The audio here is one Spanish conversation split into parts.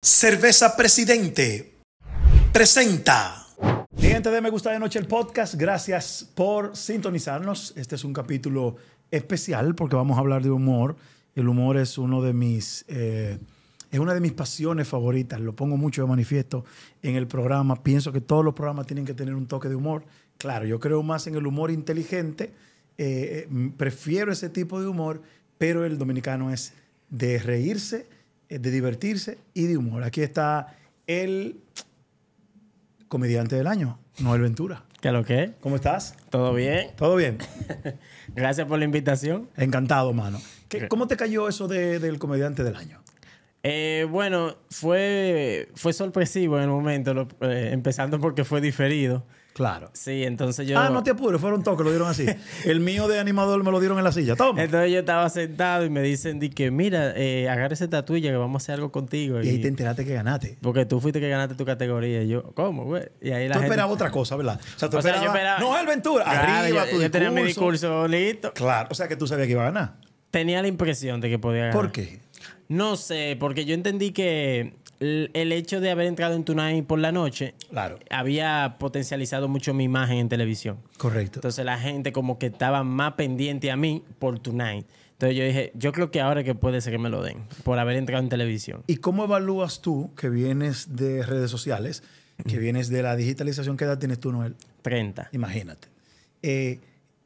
Cerveza Presidente presenta. Gente de Me Gusta de Noche el podcast, gracias por sintonizarnos. Este es un capítulo especial porque vamos a hablar de humor. El humor es uno de mis eh, es una de mis pasiones favoritas. Lo pongo mucho de manifiesto en el programa. Pienso que todos los programas tienen que tener un toque de humor. Claro, yo creo más en el humor inteligente. Eh, eh, prefiero ese tipo de humor, pero el dominicano es de reírse eh, de divertirse y de humor. Aquí está el comediante del año, Noel Ventura. ¿Qué lo que? ¿Cómo estás? ¿Todo bien? ¿Todo bien? Gracias por la invitación. Encantado, mano. ¿Cómo te cayó eso del comediante del año? Eh, bueno, fue, fue sorpresivo en el momento, eh, empezando porque fue diferido. Claro. Sí, entonces yo. Ah, no te apures, fueron toques, lo dieron así. El mío de animador me lo dieron en la silla. Toma. Entonces yo estaba sentado y me dicen, di que mira, eh, agarra ese tatuilla que vamos a hacer algo contigo. Y, ahí te enteraste que ganaste. Porque tú fuiste que ganaste tu categoría. Y yo, ¿cómo, güey? Y ahí la tú esperabas otra cosa, ¿verdad? O sea, tú yo esperaba... No, Alventura. Claro, Arriba, yo, yo tenía mi discurso listo. Claro. O sea, que tú sabías que iba a ganar. Tenía la impresión de que podía ganar. ¿Por qué? No sé, porque yo entendí que el hecho de haber entrado en Tonight por la noche claro. había potencializado mucho mi imagen en televisión. Correcto. Entonces la gente como que estaba más pendiente a mí por Tonight. Entonces yo dije, yo creo que ahora que puede ser que me lo den por haber entrado en televisión. ¿Y cómo evalúas tú que vienes de redes sociales, que vienes de la digitalización? ¿Qué edad tienes tú, Noel? 30. Imagínate. Eh,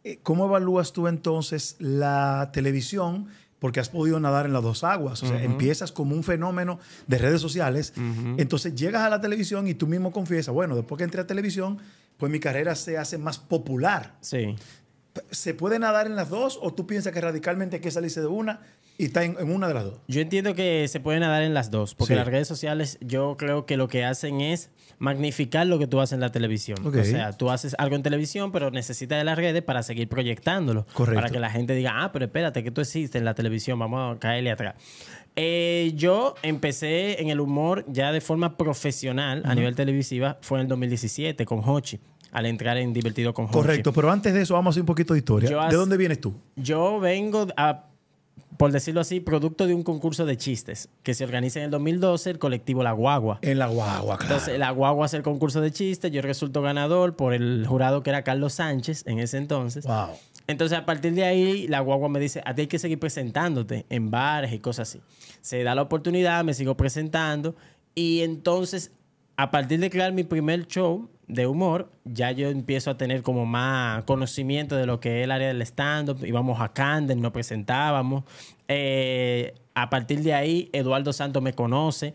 eh, ¿Cómo evalúas tú entonces la televisión? porque has podido nadar en las dos aguas. O sea, empiezas como un fenómeno de redes sociales. Entonces llegas a la televisión y tú mismo confiesas, bueno, después que entré a televisión, pues mi carrera se hace más popular. Sí. ¿Se puede nadar en las dos o tú piensas que radicalmente hay que salirse de una y está en, una de las dos. Yo entiendo que se pueden nadar en las dos, porque las redes sociales yo creo que lo que hacen es magnificar lo que tú haces en la televisión. O sea, tú haces algo en televisión, pero necesitas de las redes para seguir proyectándolo. Correcto. Para que la gente diga, ah, pero espérate, que tú existes en la televisión, vamos a caerle atrás. Eh, yo empecé en el humor ya de forma profesional a nivel televisiva, fue en el 2017 con Hochi al entrar en Divertido con Hochi. Correcto, pero antes de eso vamos a hacer un poquito de historia. ¿De dónde vienes tú? Yo vengo a por decirlo así, producto de un concurso de chistes que se organiza en el 2012, el colectivo La Guagua. En La Guagua, claro. Entonces, La Guagua hace el concurso de chistes, yo resulto ganador por el jurado que era Carlos Sánchez en ese entonces. Entonces, a partir de ahí, La Guagua me dice, a ti hay que seguir presentándote en bares y cosas así. Se da la oportunidad, me sigo presentando y entonces, a partir de crear mi primer show, de humor, ya yo empiezo a tener como más conocimiento de lo que es el área del stand-up. Íbamos a Candel, nos presentábamos. Eh, a partir de ahí, Eduardo Santos me conoce,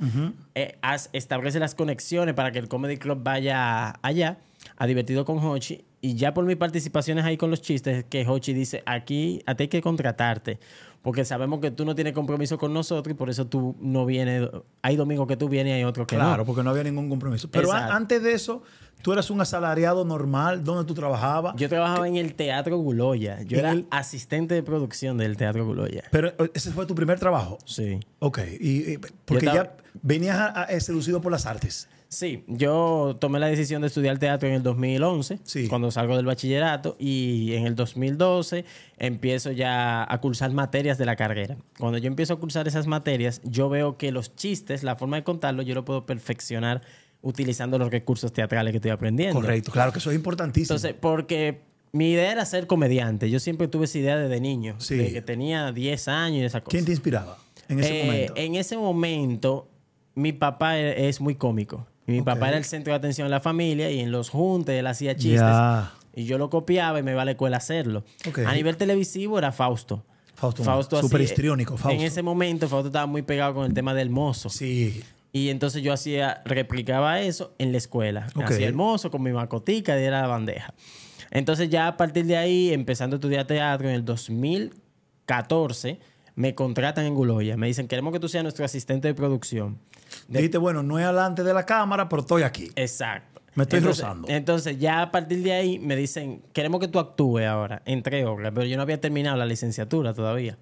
eh, establece las conexiones para que el Comedy Club vaya allá, ha Divertido con Hochi, y ya por mis participaciones ahí con los chistes, que Hochi dice, aquí a ti hay que contratarte, porque sabemos que tú no tienes compromiso con nosotros y por eso tú no vienes, hay domingos que tú vienes y hay otros que claro, no. Claro, porque no había ningún compromiso. Pero antes de eso, tú eras un asalariado normal, ¿dónde tú trabajabas? Yo trabajaba en el Teatro Guloya, yo era asistente de producción del Teatro Guloya. Pero eh, ese fue tu primer trabajo. Sí. Ok, y, porque ya venías seducido por las artes. Sí, yo tomé la decisión de estudiar teatro en el 2011, cuando salgo del bachillerato, y en el 2012 empiezo ya a cursar materias de la carrera. Cuando yo empiezo a cursar esas materias, yo veo que los chistes, la forma de contarlos, yo lo puedo perfeccionar utilizando los recursos teatrales que estoy aprendiendo. Correcto, claro que eso es importantísimo. Entonces, porque mi idea era ser comediante. Yo siempre tuve esa idea desde niño, de que tenía 10 años y esa cosa. ¿Quién te inspiraba en ese eh, momento? En ese momento, mi papá e-, es muy cómico mi papá era el centro de atención de la familia y en los juntes él hacía chistes. Y yo lo copiaba y me iba a la escuela a hacerlo. A nivel televisivo era Fausto. Fausto, Fausto super histriónico. Fausto. En ese momento Fausto estaba muy pegado con el tema del mozo. Sí. Y entonces yo hacía, replicaba eso en la escuela. Hacía el mozo con mi macotica y era la bandeja. Entonces ya a partir de ahí, empezando a estudiar teatro en el 2014, me contratan en Guloya, me dicen, queremos que tú seas nuestro asistente de producción. De... bueno, no es delante de la cámara, pero estoy aquí. Exacto. Me estoy rozando. Entonces, ya a partir de ahí me dicen, queremos que tú actúes ahora en obras, pero yo no había terminado la licenciatura todavía.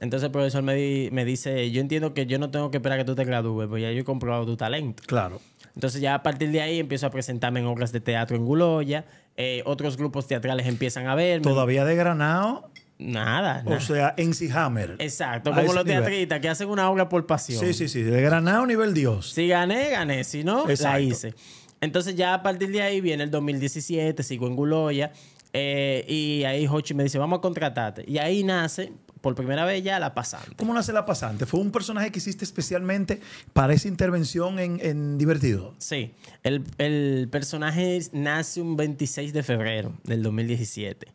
Entonces el profesor me, dice, yo entiendo que yo no tengo que esperar a que tú te gradúes, porque ya yo he comprobado tu talento. Claro. Entonces ya a partir de ahí empiezo a presentarme en obras de teatro en Guloya, eh, otros grupos teatrales empiezan a verme. Todavía de Granado Nada, O sea, NC Hammer. Exacto, como los teatristas que hacen una obra por pasión. Sí, sí, sí. De granado nivel Dios. Si gané, gané. Si no, la hice. Entonces ya a partir de ahí viene el 2017, sigo en Guloya. Eh, y ahí Hochi me dice, vamos a contratarte. Y ahí nace, por primera vez ya, La Pasante. ¿Cómo nace La Pasante? ¿Fue un personaje que hiciste especialmente para esa intervención en, Divertido? Sí. El, el personaje nace un 26 de febrero del 2017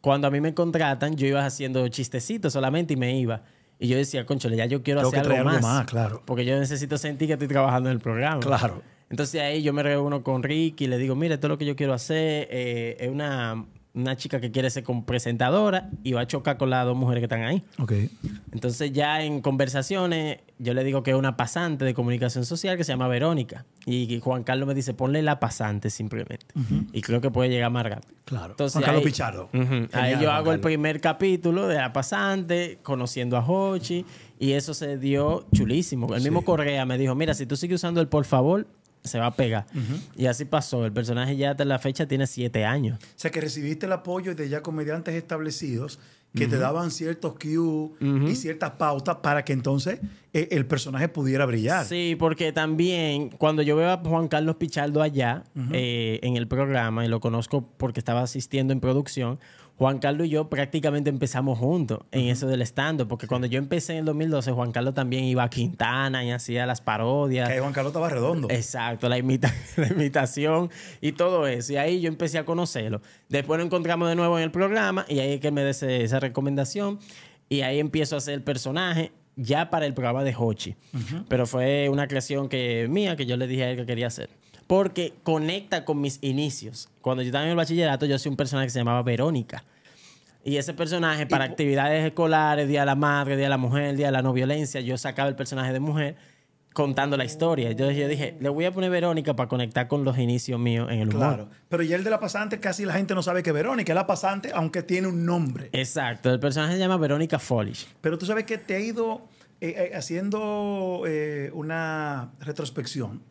cuando a mí me contratan, yo iba haciendo chistecitos solamente y me iba. Y yo decía, conchole, ya yo quiero hacer algo, más, claro. Porque yo necesito sentir que estoy trabajando en el programa. Claro. Entonces ahí yo me reúno con Ricky y le digo, mire, esto es lo que yo quiero hacer. Eh, es una una chica que quiere ser presentadora y va a chocar con las dos mujeres que están ahí. Ok. Entonces ya en conversaciones yo le digo que es una pasante de comunicación social que se llama Verónica. Y Juan Carlos me dice, ponle la pasante simplemente. Y creo que puede llegar a Margarita. Claro. Juan Carlos Pichardo. ahí yo hago el primer capítulo de la pasante, conociendo a Hochi. Y eso se dio chulísimo. El mismo Correa me dijo, mira, si tú sigues usando el por favor, se va a pegar. Y así pasó. El personaje ya hasta la fecha tiene siete años. O sea que recibiste el apoyo de ya comediantes establecidos que te daban ciertos cues y ciertas pautas para que entonces eh, el personaje pudiera brillar. Sí, porque también cuando yo veo a Juan Carlos Pichardo allá eh, en el programa y lo conozco porque estaba asistiendo en producción, Juan Carlos y yo prácticamente empezamos juntos en eso del stand-up, porque cuando yo empecé en el 2012, Juan Carlos también iba a Quintana y hacía las parodias. Juan Carlos estaba redondo. Exacto, la, la imitación y todo eso. Y ahí yo empecé a conocerlo. Después lo encontramos de nuevo en el programa y ahí es que me dé esa recomendación. Y ahí empiezo a hacer el personaje ya para el programa de Hochi. Pero fue una creación que mía que yo le dije a él que quería hacer porque conecta con mis inicios. Cuando yo estaba en el bachillerato, yo hacía un personaje que se llamaba Verónica. Y ese personaje, para actividades escolares, Día de la Madre, Día de la Mujer, Día de la No Violencia, yo sacaba el personaje de mujer contando la historia. yo dije, le voy a poner Verónica para conectar con los inicios míos en el humor. Claro, pero ya el de la pasante casi la gente no sabe que Verónica es la pasante, aunque tiene un nombre. Exacto, el personaje se llama Verónica Follish. Pero tú sabes que te he ido eh, eh, haciendo eh, una retrospección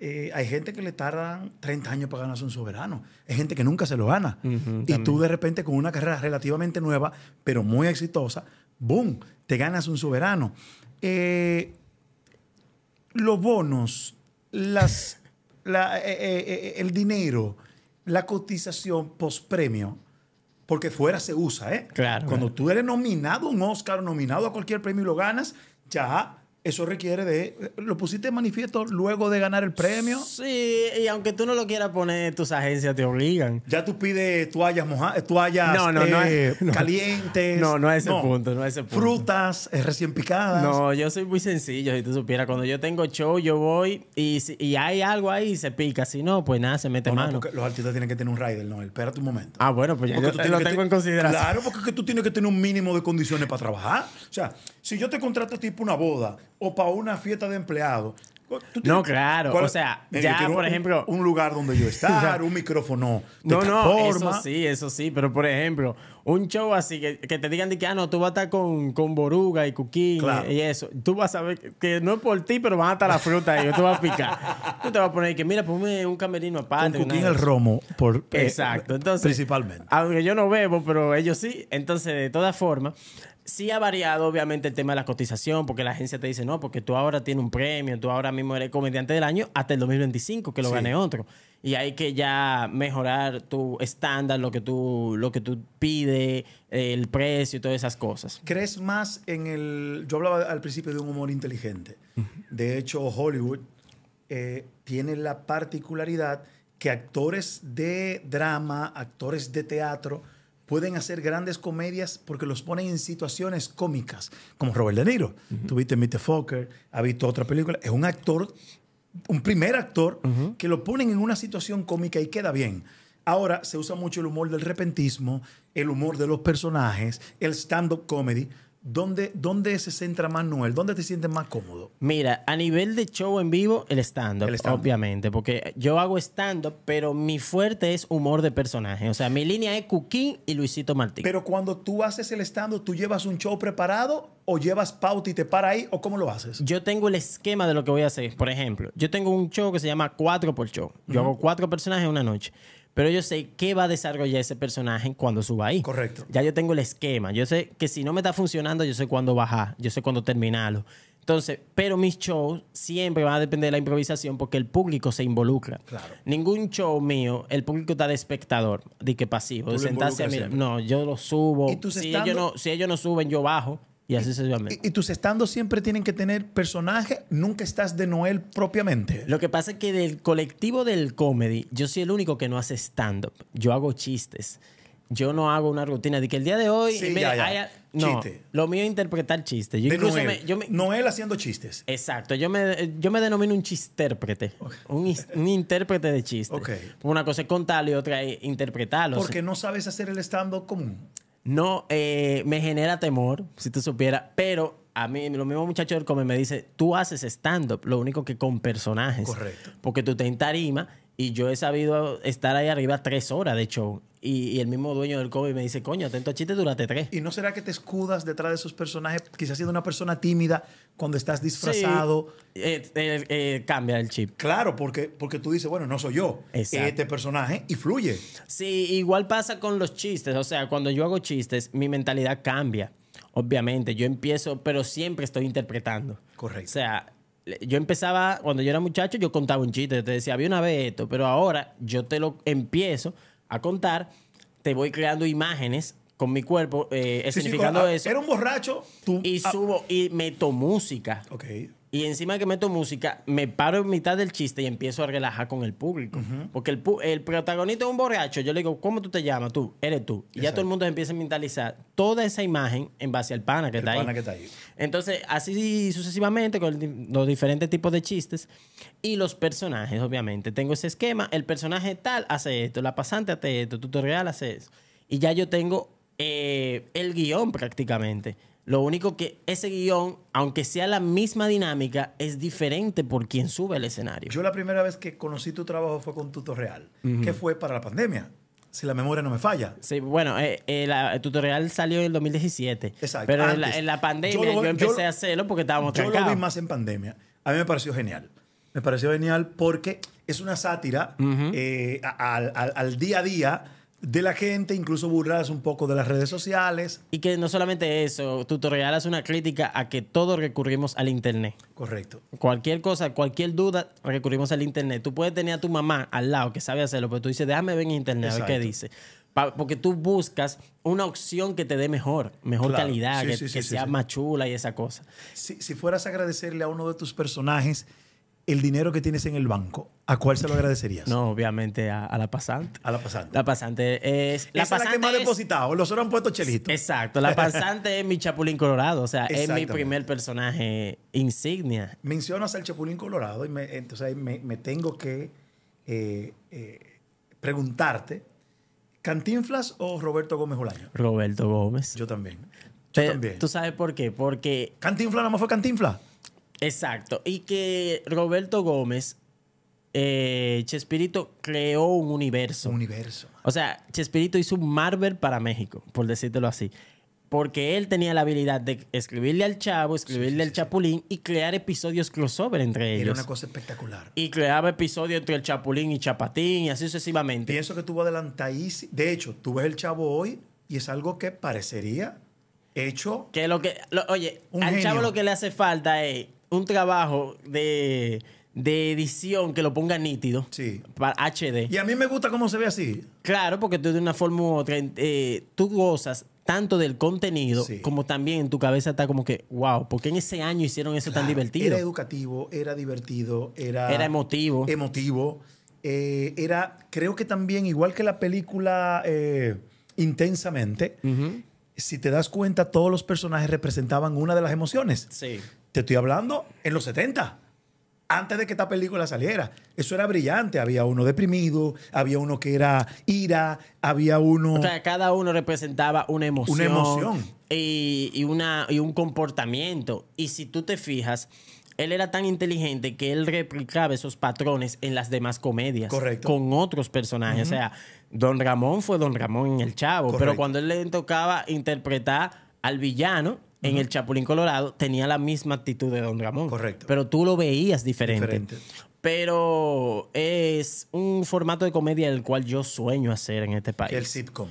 eh, hay gente que le tardan 30 años para ganarse un soberano. Hay gente que nunca se lo gana. y tú de repente con una carrera relativamente nueva, pero muy exitosa, ¡boom! Te ganas un soberano. Eh, los bonos, las, eh, el dinero, la cotización post-premio, porque fuera se usa, ¿eh? Claro. Cuando tú eres nominado a un Oscar, nominado a cualquier premio y lo ganas, ya eso requiere de... ¿Lo pusiste en manifiesto luego de ganar el premio? Sí, y aunque tú no lo quieras poner, tus agencias te obligan. Ya tú pides toallas mojadas, toallas eh, calientes. No, no es ese punto, no Frutas eh, recién picadas. No, yo soy muy sencillo, si tú supieras. Cuando yo tengo show, yo voy y, hay algo ahí y se pica. Si no, pues nada, se mete mano. los artistas tienen que tener un rider, no, espérate un momento. Ah, bueno, pues yo lo tengo en consideración. Claro, porque tú tienes que tener un mínimo de condiciones para trabajar. O sea, si yo te contrato tipo una boda o para una fiesta de empleados. No, claro. o sea, ya, por ejemplo. Un lugar donde yo estar, un micrófono. De no, no, eso sí, eso sí. Pero, por ejemplo, un show así que, te digan de que, ah, no, tú vas a estar con, Boruga y Cuquín y eso. Tú vas a ver que no es por ti, pero van a estar la fruta y Tú vas a picar. tú te vas a poner que, mira, ponme un camerino aparte. Con Cuquín el romo, por, eh, Exacto. Entonces, principalmente. Aunque yo no bebo, pero ellos sí. Entonces, de todas formas, sí ha variado, obviamente, el tema de la cotización, porque la agencia te dice, no, porque tú ahora tienes un premio, tú ahora mismo eres comediante del año hasta el 2025, que lo gane otro. Y hay que ya mejorar tu estándar, lo que tú, lo que tú pides, el precio y todas esas cosas. ¿Crees más en el... Yo hablaba al principio de un humor inteligente. De hecho, Hollywood eh, tiene la particularidad que actores de drama, actores de teatro, pueden hacer grandes comedias porque los ponen en situaciones cómicas, como Robert De Niro. Tuviste Meet the Fokker, ha visto otra película. Es un actor, un primer actor, que lo ponen en una situación cómica y queda bien. Ahora se usa mucho el humor del repentismo, el humor de los personajes, el stand-up comedy. ¿Dónde, se centra más Noel? ¿Dónde te sientes más cómodo? Mira, a nivel de show en vivo, el stand-up, obviamente, porque yo hago stand-up, pero mi fuerte es humor de personaje. O sea, mi línea es Cuquín y Luisito Martí. Pero cuando tú haces el stand-up, ¿tú llevas un show preparado o llevas pauta y te para ahí o cómo lo haces? Yo tengo el esquema de lo que voy a hacer. Por ejemplo, yo tengo un show que se llama Cuatro por show. Yo hago cuatro personajes en una noche pero yo sé qué va a desarrollar ese personaje cuando suba ahí. Correcto. Ya yo tengo el esquema. Yo sé que si no me está funcionando, yo sé cuándo bajar, yo sé cuándo terminarlo. Entonces, pero mis shows siempre van a depender de la improvisación porque el público se involucra. Claro. Ningún show mío, el público está de espectador, de que pasivo, de sentarse a No, yo lo subo. ¿Y si, ellos no, si ellos no suben, yo bajo. Y así sucesivamente. ¿Y, y tus estandos siempre tienen que tener personaje? ¿Nunca estás de Noel propiamente? Lo que pasa es que del colectivo del comedy, yo soy el único que no hace stand-up. Yo hago chistes. Yo no hago una rutina de que el día de hoy... Sí, ya, ya. no, lo mío es interpretar chistes. Yo de Noel. yo me, Noel haciendo chistes. Exacto. Yo me, yo me denomino un chistérprete. Un, un intérprete de chistes. Una cosa es contarlo y otra es interpretarlo. Porque no sabes hacer el stand-up común. No, eh, me genera temor, si tú supieras, pero a mí, lo mismo muchacho del Come me dice, tú haces stand-up, lo único que con personajes. Correcto. Porque tú te en tarima y yo he sabido estar ahí arriba tres horas de hecho. Y, el mismo dueño del COVID me dice, coño, atento a chiste durante tres. ¿Y no será que te escudas detrás de esos personajes, quizás siendo una persona tímida, cuando estás disfrazado? Eh, eh, eh, cambia el chip. Claro, porque, porque tú dices, bueno, no soy yo, este personaje, y fluye. Sí, igual pasa con los chistes. O sea, cuando yo hago chistes, mi mentalidad cambia. Obviamente, yo empiezo, pero siempre estoy interpretando. Correcto. O sea, yo empezaba, cuando yo era muchacho, yo contaba un chiste, te decía, había una vez esto, pero ahora yo te lo empiezo a contar, te voy creando imágenes con mi cuerpo, eh, sí, significando ah, eso. Era un borracho. y ah. subo y meto música. Ok y encima que meto música, me paro en mitad del chiste y empiezo a relajar con el público. Porque el, protagonista es un borracho. Yo le digo, ¿cómo tú te llamas? Tú, eres tú. Y ya todo el mundo empieza a mentalizar toda esa imagen en base al pana que, está, pana ahí. que está ahí. Entonces, así sucesivamente con los diferentes tipos de chistes y los personajes, obviamente. Tengo ese esquema, el personaje tal hace esto, la pasante hace esto, tutorial hace eso. Y ya yo tengo eh, el guión prácticamente. Lo único que ese guión, aunque sea la misma dinámica, es diferente por quien sube al escenario. Yo la primera vez que conocí tu trabajo fue con Tutorial, que fue para la pandemia. Si la memoria no me falla. Sí, bueno, eh, eh, el tutorial salió en el 2017. Exacto. Pero en, la, pandemia yo, empecé a hacerlo porque estábamos Yo lo vi más en pandemia. A mí me pareció genial. Me pareció genial porque es una sátira eh, al día a día de la gente, incluso burlas un poco de las redes sociales. Y que no solamente eso, tutorial regalas una crítica a que todos recurrimos al Internet. Correcto. Cualquier cosa, cualquier duda, recurrimos al Internet. Tú puedes tener a tu mamá al lado que sabe hacerlo, pero tú dices, déjame ver en Internet qué dice. porque tú buscas una opción que te dé mejor, mejor calidad, que, sea más chula y esa cosa. Si, si fueras a agradecerle a uno de tus personajes, el dinero que tienes en el banco, ¿a cuál se lo agradecerías? No, obviamente a, la pasante. A la pasante. La pasante es. La, pasante más depositado. Los otros han puesto chelito. Exacto. La pasante es mi Chapulín Colorado. O sea, es mi primer personaje insignia. Mencionas al Chapulín Colorado y me, entonces me, me tengo que eh, eh, preguntarte: ¿Cantinflas o Roberto Gómez Olaño? Roberto Gómez. Yo también. Yo también. ¿Tú sabes por qué? Porque. ¿Cantinflas no más fue Cantinflas? Exacto. Y que Roberto Gómez, eh, Chespirito, creó un universo. Un universo. O sea, Chespirito hizo un Marvel para México, por decírtelo así. Porque él tenía la habilidad de escribirle al Chavo, escribirle al Chapulín y crear episodios crossover entre ellos. Era una cosa espectacular. Y creaba episodios entre el Chapulín y Chapatín y así sucesivamente. Pienso que tuvo adelantadísimo. De hecho, tú ves el Chavo hoy y es algo que parecería hecho. Que lo que. oye, al Chavo lo que le hace falta es un trabajo de, edición que lo ponga nítido. Sí. Para HD. Y a mí me gusta cómo se ve así. Claro, porque tú de una forma u otra, eh, tú gozas tanto del contenido como también en tu cabeza está como que, wow, ¿por qué en ese año hicieron eso tan divertido? Era educativo, era divertido, era... Era emotivo. Emotivo. Eh, era, creo que también, igual que la película eh, Intensamente, si te das cuenta, todos los personajes representaban una de las emociones. Sí. Te estoy hablando en los 70 antes de que esta película saliera. Eso era brillante. Había uno deprimido, había uno que era ira, había uno... O sea, cada uno representaba una emoción. Una emoción. Y, una, y un comportamiento. Y si tú te fijas, él era tan inteligente que él replicaba esos patrones en las demás comedias. Correcto. Con otros personajes. O sea, Don Ramón fue Don Ramón en El Chavo. Pero cuando él le tocaba interpretar al villano, en el Chapulín Colorado tenía la misma actitud de Don Ramón. Correcto. Pero tú lo veías diferente. Pero es un formato de comedia el cual yo sueño hacer en este país. El sitcom.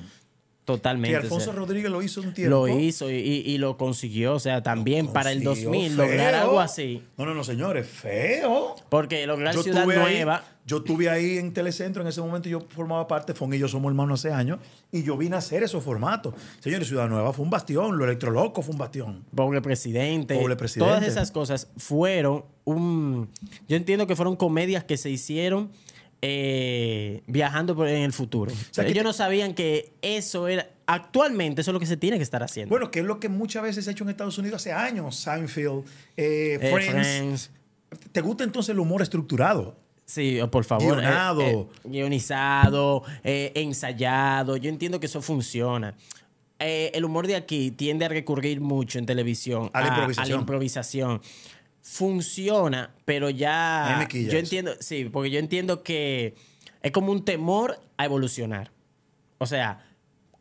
Totalmente. Y Alfonso Rodríguez lo hizo un tiempo. Lo hizo y, lo consiguió. O sea, también para el 2000 lograr algo así. No, no, no, señores, feo. Porque lograr Ciudad Nueva. yo estuve ahí en Telecentro, en ese momento yo formaba parte, Fon y yo somos hermanos hace años, y yo vine a hacer esos formatos. Señores, Ciudad Nueva fue un bastión, lo electroloco fue un bastión. Pobre presidente. Pobre presidente. Todas esas cosas fueron un. Yo entiendo que fueron comedias que se hicieron eh, viajando por, en el futuro. O Ellos no sabían que eso era. Actualmente, eso es lo que se tiene que estar haciendo. Bueno, que es lo que muchas veces se ha hecho en Estados Unidos hace años. Seinfeld, eh, eh, Friends. ¿Te gusta entonces el humor estructurado? Sí, oh, por favor. Guionado. guionizado, ensayado. Yo entiendo que eso funciona. el humor de aquí tiende a recurrir mucho en televisión improvisación. A la improvisación funciona, pero ya yo entiendo, sí, porque yo entiendo que es como un temor a evolucionar. O sea,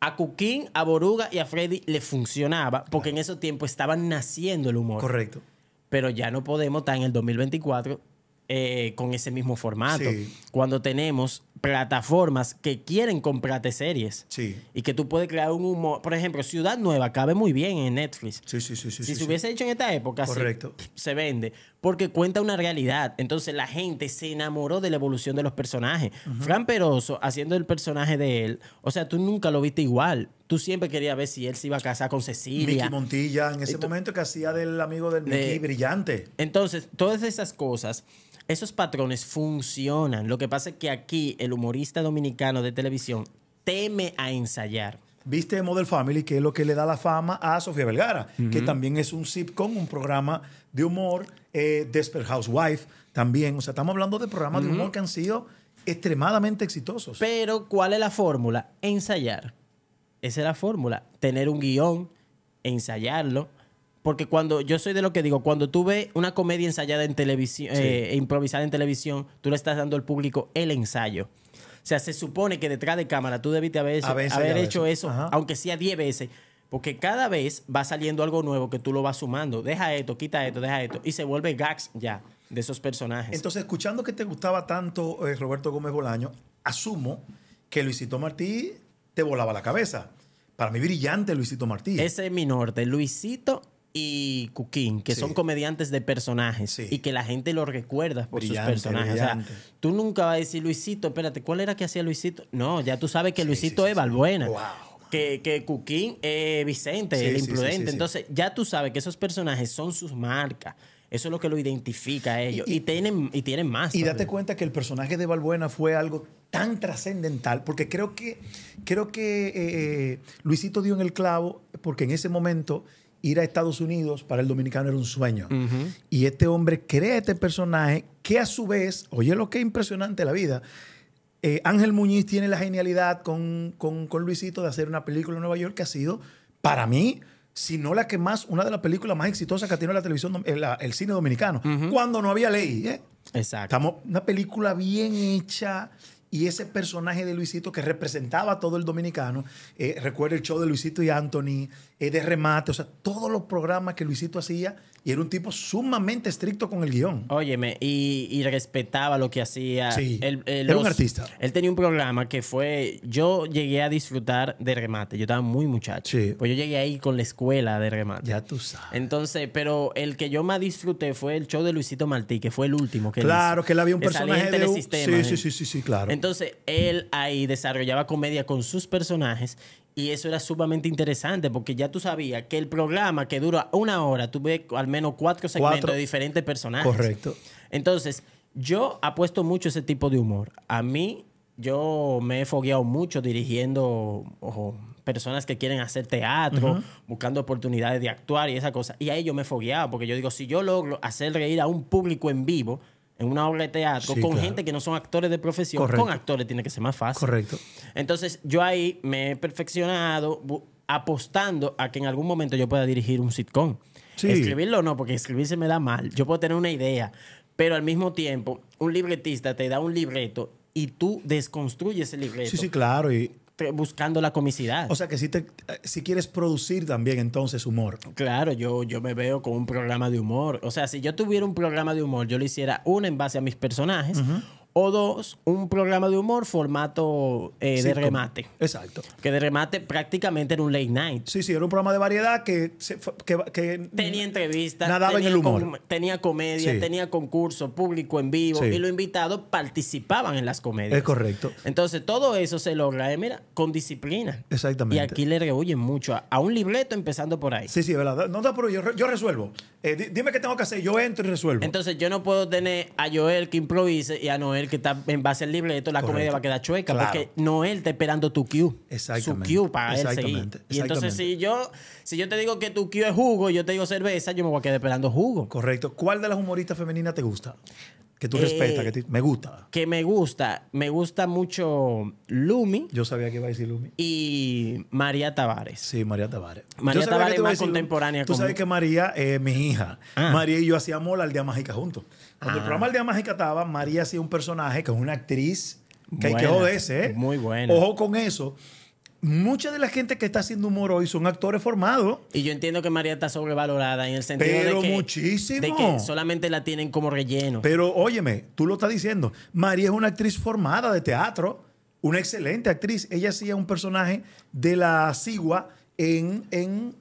a Cuquín, a Boruga y a Freddy le funcionaba porque en esos tiempos estaban naciendo el humor. Correcto. Pero ya no podemos estar en el 2024 eh, con ese mismo formato. Cuando tenemos plataformas que quieren comprarte series. Y que tú puedes crear un humor. Por ejemplo, Ciudad Nueva cabe muy bien en Netflix. si se hubiese hecho en esta época, Correcto. se, vende porque cuenta una realidad. Entonces la gente se enamoró de la evolución de los personajes. Fran Peroso, haciendo el personaje de él, o sea, tú nunca lo viste igual. Tú siempre querías ver si él se iba a casar con Cecilia. Mickey Montilla, en ese momento que hacía del amigo del Mickey, brillante. Entonces, todas esas cosas, esos patrones funcionan. Lo que pasa es que aquí el humorista dominicano de televisión teme a ensayar viste Model Family, que es lo que le da la fama a Sofía Vergara, que también es un sitcom, un programa de humor, eh, Desperate Housewife también. O sea, estamos hablando de programas de humor que han sido extremadamente exitosos. Pero, ¿cuál es la fórmula? Ensayar. Esa es la fórmula. Tener un guión, ensayarlo. Porque cuando yo soy de lo que digo, cuando tú ves una comedia ensayada en televisión, eh, improvisada en televisión, tú le estás dando al público el ensayo. O sea, se supone que detrás de cámara tú debiste haber, hecho eso, aunque sea 10 veces. Porque cada vez va saliendo algo nuevo que tú lo vas sumando. Deja esto, quita esto, deja esto. Y se vuelve gags ya de esos personajes. Entonces, escuchando que te gustaba tanto eh, Roberto Gómez Bolaño, asumo que Luisito Martí te volaba la cabeza. Para mí, brillante Luisito Martí. Ese es mi norte. Luisito y Cuquín, que son comediantes de personajes y que la gente lo recuerda por sus personajes. tú nunca vas a decir Luisito, espérate, ¿cuál era que hacía Luisito? No, ya tú sabes que Luisito es Balbuena. Que, que Cuquín Vicente, el imprudente. Entonces, ya tú sabes que esos personajes son sus marcas. Eso es lo que lo identifica a ellos. Y, tienen, y tienen más. Y date cuenta que el personaje de Balbuena fue algo tan trascendental, porque creo que, creo que eh, eh, Luisito dio en el clavo, porque en ese momento ir a Estados Unidos para el dominicano era un sueño. Y este hombre crea este personaje que a su vez, oye lo que es impresionante la vida, eh, Ángel Muñiz tiene la genialidad con, con, Luisito de hacer una película en Nueva York que ha sido, para mí, si no la que más, una de las películas más exitosas que ha tenido la televisión, eh, el, cine dominicano, cuando no había ley. ¿eh? Exacto. Estamos, una película bien hecha, y ese personaje de Luisito que representaba a todo el dominicano, eh, recuerda el show de Luisito y Anthony, eh, de remate, o sea, todos los programas que Luisito hacía y era un tipo sumamente estricto con el guión. Óyeme, y, respetaba lo que hacía. Sí, era un artista. Él tenía un programa que fue, yo llegué a disfrutar de remate, yo estaba muy muchacho. Pues yo llegué ahí con la escuela de remate. Ya tú sabes. Entonces, pero el que yo más disfruté fue el show de Luisito Martí, que fue el último. Que claro, que él había un personaje de... ¿eh? sí, sí, sí, sí, claro. Entonces, él ahí desarrollaba comedia con sus personajes y eso era sumamente interesante porque ya tú sabías que el programa que dura una hora, tuve al menos cuatro segmentos de diferentes personajes. Correcto. Entonces, yo apuesto mucho ese tipo de humor. A mí, yo me he fogueado mucho dirigiendo personas que quieren hacer teatro, buscando oportunidades de actuar y esa cosa. Y ahí yo me he fogueado porque yo digo, si yo logro hacer reír a un público en vivo, en una obra de teatro con gente que no son actores de profesión, con actores tiene que ser más fácil. Correcto. Entonces, yo ahí me he perfeccionado apostando a que en algún momento yo pueda dirigir un sitcom. escribirlo Escribirlo no, porque escribirse me da mal. Yo puedo tener una idea, pero al mismo tiempo, un libretista te da un libreto y tú desconstruyes el libreto. Sí, sí, claro. Y, buscando la comicidad. O sea que si, te, si quieres producir también entonces humor. Claro, yo, yo me veo con un programa de humor. O sea, si yo tuviera un programa de humor, yo lo hiciera una en base a mis personajes, o dos, un programa de humor formato eh, de remate. Exacto. Que de remate prácticamente era un late night. Sí, sí, era un programa de variedad que... Tenía entrevistas, Nadaba en tenía, el humor. tenía comedia, tenía concurso, público en vivo y los invitados participaban en las comedias. Es correcto. Entonces, todo eso se logra, eh, mira, con disciplina. Exactamente. Y aquí le rehuyen mucho a, un libreto empezando por ahí. Sí, sí, verdad. No, no, pero yo, yo resuelvo. Eh, dime qué tengo que hacer. Yo entro y resuelvo. Entonces, yo no puedo tener a Joel que improvise y a Noel que está en base al esto la comedia va a quedar chueca porque no él está esperando tu cue. Exactamente. Su cue para él Y entonces si yo, si yo te digo que tu cue es jugo, yo te digo cerveza, yo me voy a quedar esperando jugo. Correcto. ¿Cuál de las humoristas femeninas te gusta? Que tú respetas, que eh, me gusta. Que me gusta. Me gusta mucho Lumi. Yo sabía que iba a decir Lumi. Y María Tavares. Sí, María Tavares. María Tavares más contemporánea. Tú sabes que María es mi hija. Ah. María y yo hacíamos la aldea mágica juntos. Cuando el ah. programa Día Mágica estaba, María hacía un personaje que es una actriz que hay que joderse. ¿eh? Muy bueno. Ojo con eso. Mucha de la gente que está haciendo humor hoy son actores formados. Y yo entiendo que María está sobrevalorada en el sentido de que, muchísimo. solamente la tienen como relleno. Pero óyeme, tú lo estás diciendo. María es una actriz formada de teatro, una excelente actriz. Ella hacía un personaje de la Sigua en, en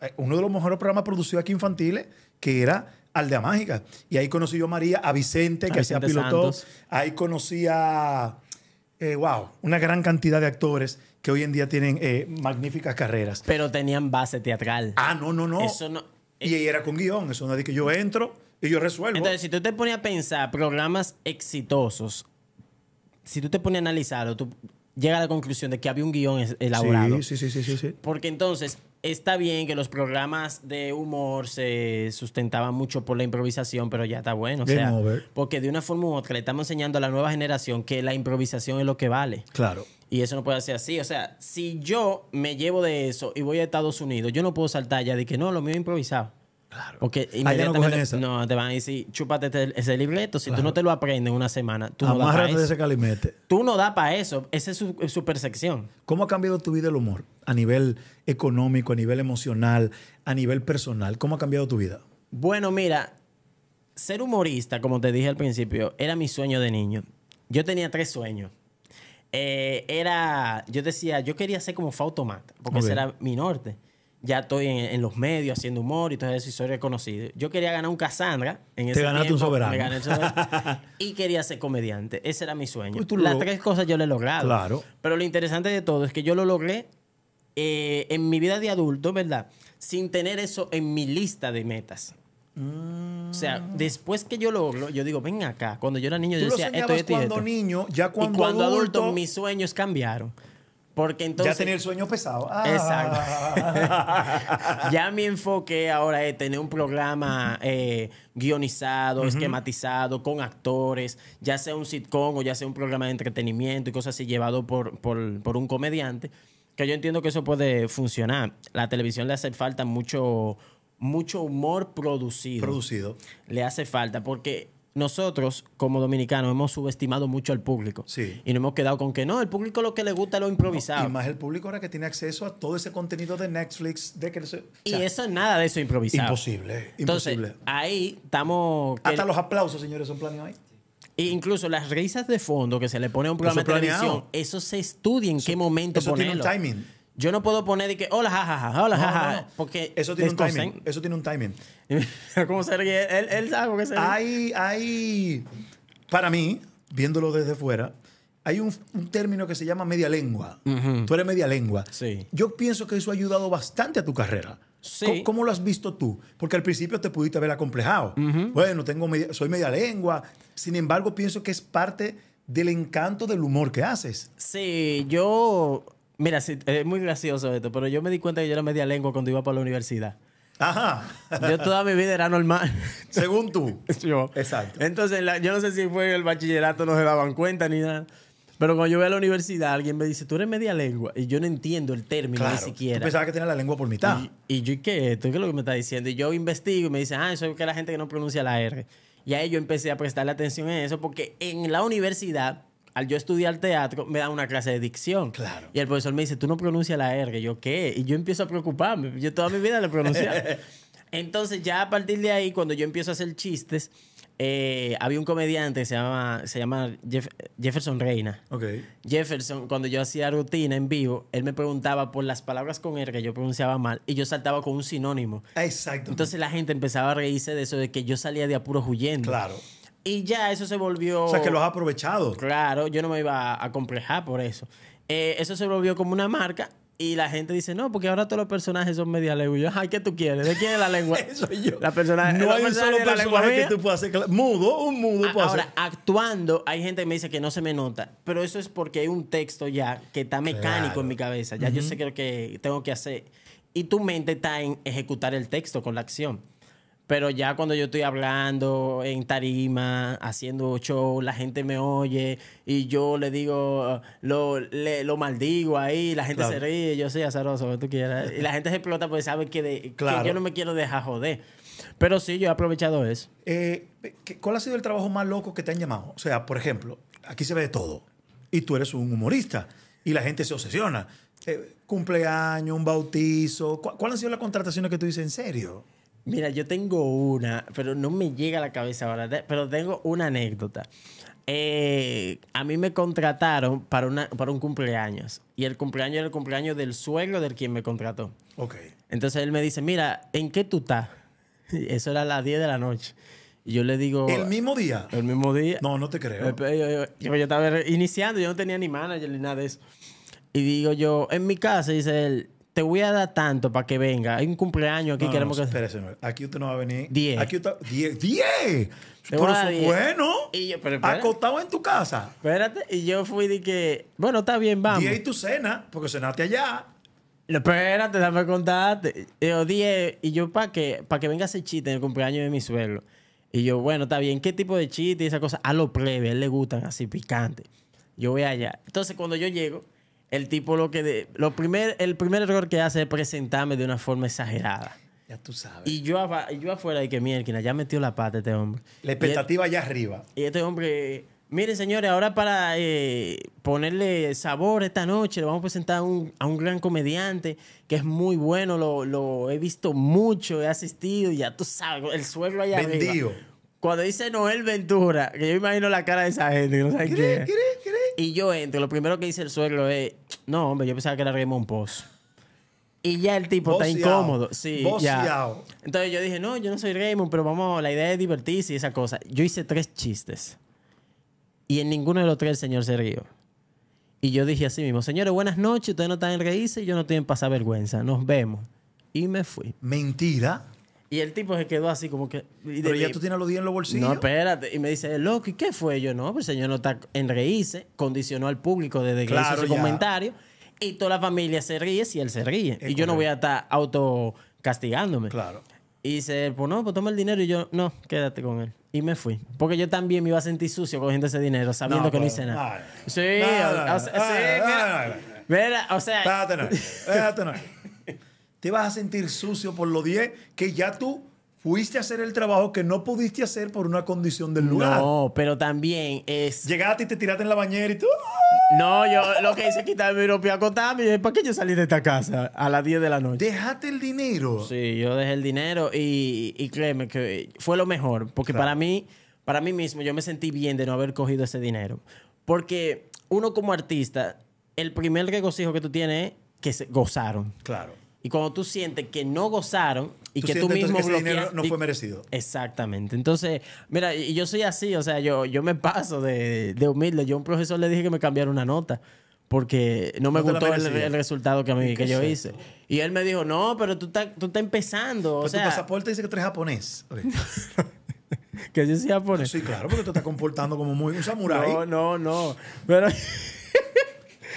eh, uno de los mejores programas producidos aquí infantiles, que era Aldea Mágica. Y ahí conocí yo a María, a Vicente, que hacía pilotos. Ahí conocí a, eh, wow, una gran cantidad de actores que hoy en día tienen eh, magníficas carreras. Pero tenían base teatral. Ah, no, no, no. Eso no eh. y ahí era con guión, eso no es de que yo entro y yo resuelvo. Entonces, si tú te pones a pensar programas exitosos, si tú te pones a analizarlo, tú llegas a la conclusión de que había un guión elaborado. Sí, sí, sí, sí, sí. Porque entonces, está bien que los programas de humor se sustentaban mucho por la improvisación, pero ya está bueno. O sea, porque de una forma u otra le estamos enseñando a la nueva generación que la improvisación es lo que vale. Claro. Y eso no puede ser así. O sea, si yo me llevo de eso y voy a Estados Unidos, yo no puedo saltar ya de que no, lo mío es improvisado. Claro. Porque inmediatamente no, no, te van a decir, chúpate este, ese libreto. Si tú no te lo aprendes en una semana, tú no das ese calimete. Tú no das para eso. Esa es su, percepción. ¿Cómo ha cambiado tu vida el humor? A nivel económico, a nivel emocional, a nivel personal. ¿Cómo ha cambiado tu vida? Bueno, mira, ser humorista, como te dije al principio, era mi sueño de niño. Yo tenía tres sueños. Eh, era, yo decía, yo quería ser como Fautomata, porque ese era mi norte ya estoy en, los medios haciendo humor y todo eso y soy reconocido. Yo quería ganar un Cassandra. En ese Te ganaste un soberano. y quería ser comediante. Ese era mi sueño. Las tres cosas yo le he logrado. Claro. Pero lo interesante de todo es que yo lo logré eh, en mi vida de adulto, ¿verdad? Sin tener eso en mi lista de metas. Mm. O sea, después que yo logro, yo digo, ven acá. Cuando yo era niño, yo decía, esto, esto, cuando niño, ya cuando, y cuando adulto mis sueños cambiaron. Porque entonces... Ya tenía el sueño pesado. Ah. Exacto. ya mi enfoque ahora es tener un programa eh, guionizado, esquematizado, con actores, ya sea un sitcom o ya sea un programa de entretenimiento y cosas así llevado por, por, un comediante, que yo entiendo que eso puede funcionar. La televisión le hace falta mucho, mucho humor producido. Producido. Le hace falta, porque nosotros como dominicanos hemos subestimado mucho al público. Y nos hemos quedado con que no, el público lo que le gusta es lo improvisado. y más el público ahora que tiene acceso a todo ese contenido de Netflix. De que y eso es nada de eso improvisado. Imposible. Entonces, ahí estamos... Hasta los aplausos, señores, son planeados E incluso las risas de fondo que se le pone a un programa de televisión, eso se estudia en qué momento eso ponerlo. Tiene un timing. Yo no puedo poner de que hola, jajaja, hola, jajaja. Porque eso tiene un timing. Eso tiene un timing. ¿Cómo se Él, él sabe que se Hay, para mí, viéndolo desde fuera, hay un, término que se llama media lengua. Tú eres media lengua. Sí. Yo pienso que eso ha ayudado bastante a tu carrera. Sí. ¿Cómo, lo has visto tú? Porque al principio te pudiste haber acomplejado. Bueno, tengo soy media lengua. Sin embargo, pienso que es parte del encanto del humor que haces. Sí, yo Mira, es muy gracioso esto, pero yo me di cuenta que yo era media lengua cuando iba para la universidad. Ajá. Yo toda mi vida era normal. Según tú. yo. Exacto. Entonces, yo no sé si fue el bachillerato, no se daban cuenta ni nada. Pero cuando yo voy a la universidad, alguien me dice, tú eres media lengua. Y yo no entiendo el término ni siquiera. Tú pensaba que tenía la lengua por mitad. Y, yo, ¿y qué? esto? qué es lo que me está diciendo? Y yo investigo y me dicen, ah, eso es que la gente que no pronuncia la R. Y ahí yo empecé a prestarle atención a eso porque en la universidad al yo estudiar teatro, me da una clase de dicción. Claro. Y el profesor me dice, tú no pronuncias la R. yo, ¿qué? Y yo empiezo a preocuparme. Yo toda mi vida la pronunciaba. Entonces, ya a partir de ahí, cuando yo empiezo a hacer chistes, eh, había un comediante que se llama, se llama Jefferson Reina. Okay. Jefferson, cuando yo hacía rutina en vivo, él me preguntaba por las palabras con R que yo pronunciaba mal y yo saltaba con un sinónimo. Exacto. Entonces la gente empezaba a reírse de eso, de que yo salía de apuros huyendo. Claro. Y ya eso se volvió... O sea, que lo has aprovechado. Claro, yo no me iba a complejar por eso. Eh, eso se volvió como una marca y la gente dice, no, porque ahora todos los personajes son media lengua. ay, ¿qué tú quieres? ¿De quién es la lengua? Eso yo. no hay un solo que tú puedas hacer. Mudo, un mudo Ahora, actuando, hay gente que me dice que no se me nota. Pero eso es porque hay un texto ya que está mecánico en mi cabeza. Ya yo sé que lo que tengo que hacer. Y tu mente está en ejecutar el texto con la acción. Pero ya cuando yo estoy hablando en tarima, haciendo show, la gente me oye y yo le digo, uh, lo, maldigo ahí, la gente se ríe, yo soy azaroso, lo que tú quieras. Y la gente se explota porque sabe que, yo no me quiero dejar joder. Pero sí, yo he aprovechado eso. Eh, ¿Cuál ha sido el trabajo más loco que te han llamado? O sea, por ejemplo, aquí se ve todo. Y tú eres un humorista. Y la gente se obsesiona. Eh, cumpleaños, un bautizo. ¿Cuáles han sido las contrataciones que tú dices en serio? Mira, yo tengo una, pero no me llega a la cabeza ahora, pero tengo una anécdota. Eh, a mí me contrataron para, una, para un cumpleaños y el cumpleaños era el cumpleaños del suegro del quien me contrató. Ok. Entonces él me dice, mira, ¿en qué tú estás? Eso era a las 10 de la noche. Y yo le digo... ¿El mismo día? El mismo día. No, no te creo. Yo, yo estaba iniciando, yo no tenía ni manager ni nada de eso. Y digo yo, en mi casa, dice él, te voy a dar tanto para que venga. Hay un cumpleaños aquí, queremos no, no, aquí usted no va a venir. Diez. Aquí usted... Diez. ¡Diez! Pero bueno. acostado en tu casa. Espérate. Y yo fui de que, bueno, está bien, vamos. Diez y tu cena, porque cenaste allá. espérate, dame contarte. Yo, diez. Y yo, para que, para que venga ese chiste en el cumpleaños de mi suelo. Y yo, bueno, está bien. ¿Qué tipo de chiste y esas cosas. A lo preve. a él le gustan así, picante. Yo voy allá. Entonces, cuando yo llego el tipo lo que... De, lo primer, el primer error que hace es presentarme de una forma exagerada. Ya tú sabes. Y yo, afuera de que mierda, ya metió la pata este hombre. La expectativa allá arriba. Y este hombre... Miren, señores, ahora para eh, ponerle sabor esta noche, le vamos a presentar a un, gran comediante que es muy bueno, lo, he visto mucho, he asistido, ya tú sabes, el suelo allá Cuando dice Noel Ventura, que yo imagino la cara de esa gente, qué y yo entro, lo primero que hice el suegro es, no, hombre, yo pensaba que era Raymond Post. Y ya el tipo está incómodo. Sí, ya. Entonces yo dije, no, yo no soy Raymond, pero vamos, la idea es divertirse y esa cosa. Yo hice tres chistes. Y en ninguno de los tres el señor se rió. Y yo dije así mismo, señores, buenas noches, ustedes no están en reírse y yo no tienen pasar vergüenza. Nos vemos. Y me fui. Mentira. Y el tipo se quedó así como que... Pero ya tú tienes los 10 en los bolsillos. No, espérate. Y me dice, loco, ¿y qué fue? yo, no, pues el señor no está en Condicionó al público de declarar comentario. Y toda la familia se ríe si él se ríe. y yo no voy a estar auto autocastigándome. Claro. Y dice, pues no, pues toma el dinero. Y yo, no, quédate con él. Y me fui. Porque yo también me iba a sentir sucio cogiendo ese dinero, sabiendo que no pues, hice nada. sí, Mira, o sea... Espérate, no. Espérate, no te vas a sentir sucio por los 10 que ya tú fuiste a hacer el trabajo que no pudiste hacer por una condición del lugar. No, pero también es. Llegaste y te tiraste en la bañera y tú. No, yo lo que hice es quitarme mi propio también y ¿para qué yo salí de esta casa a las 10 de la noche? Dejaste el dinero. Sí, yo dejé el dinero y, créeme que fue lo mejor. Porque para mí, para mí mismo, yo me sentí bien de no haber cogido ese dinero. Porque uno como artista, el primer regocijo que tú tienes es que se gozaron. Claro. Y cuando tú sientes que no gozaron y que tú mismo no fue merecido. Exactamente. Entonces, mira, y yo soy así, o sea, yo, yo me paso de, de humilde. Yo a un profesor le dije que me cambiara una nota porque no me gustó el, resultado que, que yo hice. Y él me dijo, no, pero tú estás tú está empezando. o sea, tu pasaporte dice que tú eres japonés. que yo soy japonés. Sí, claro, porque tú estás comportando como muy un samurái. No, no, no. Pero...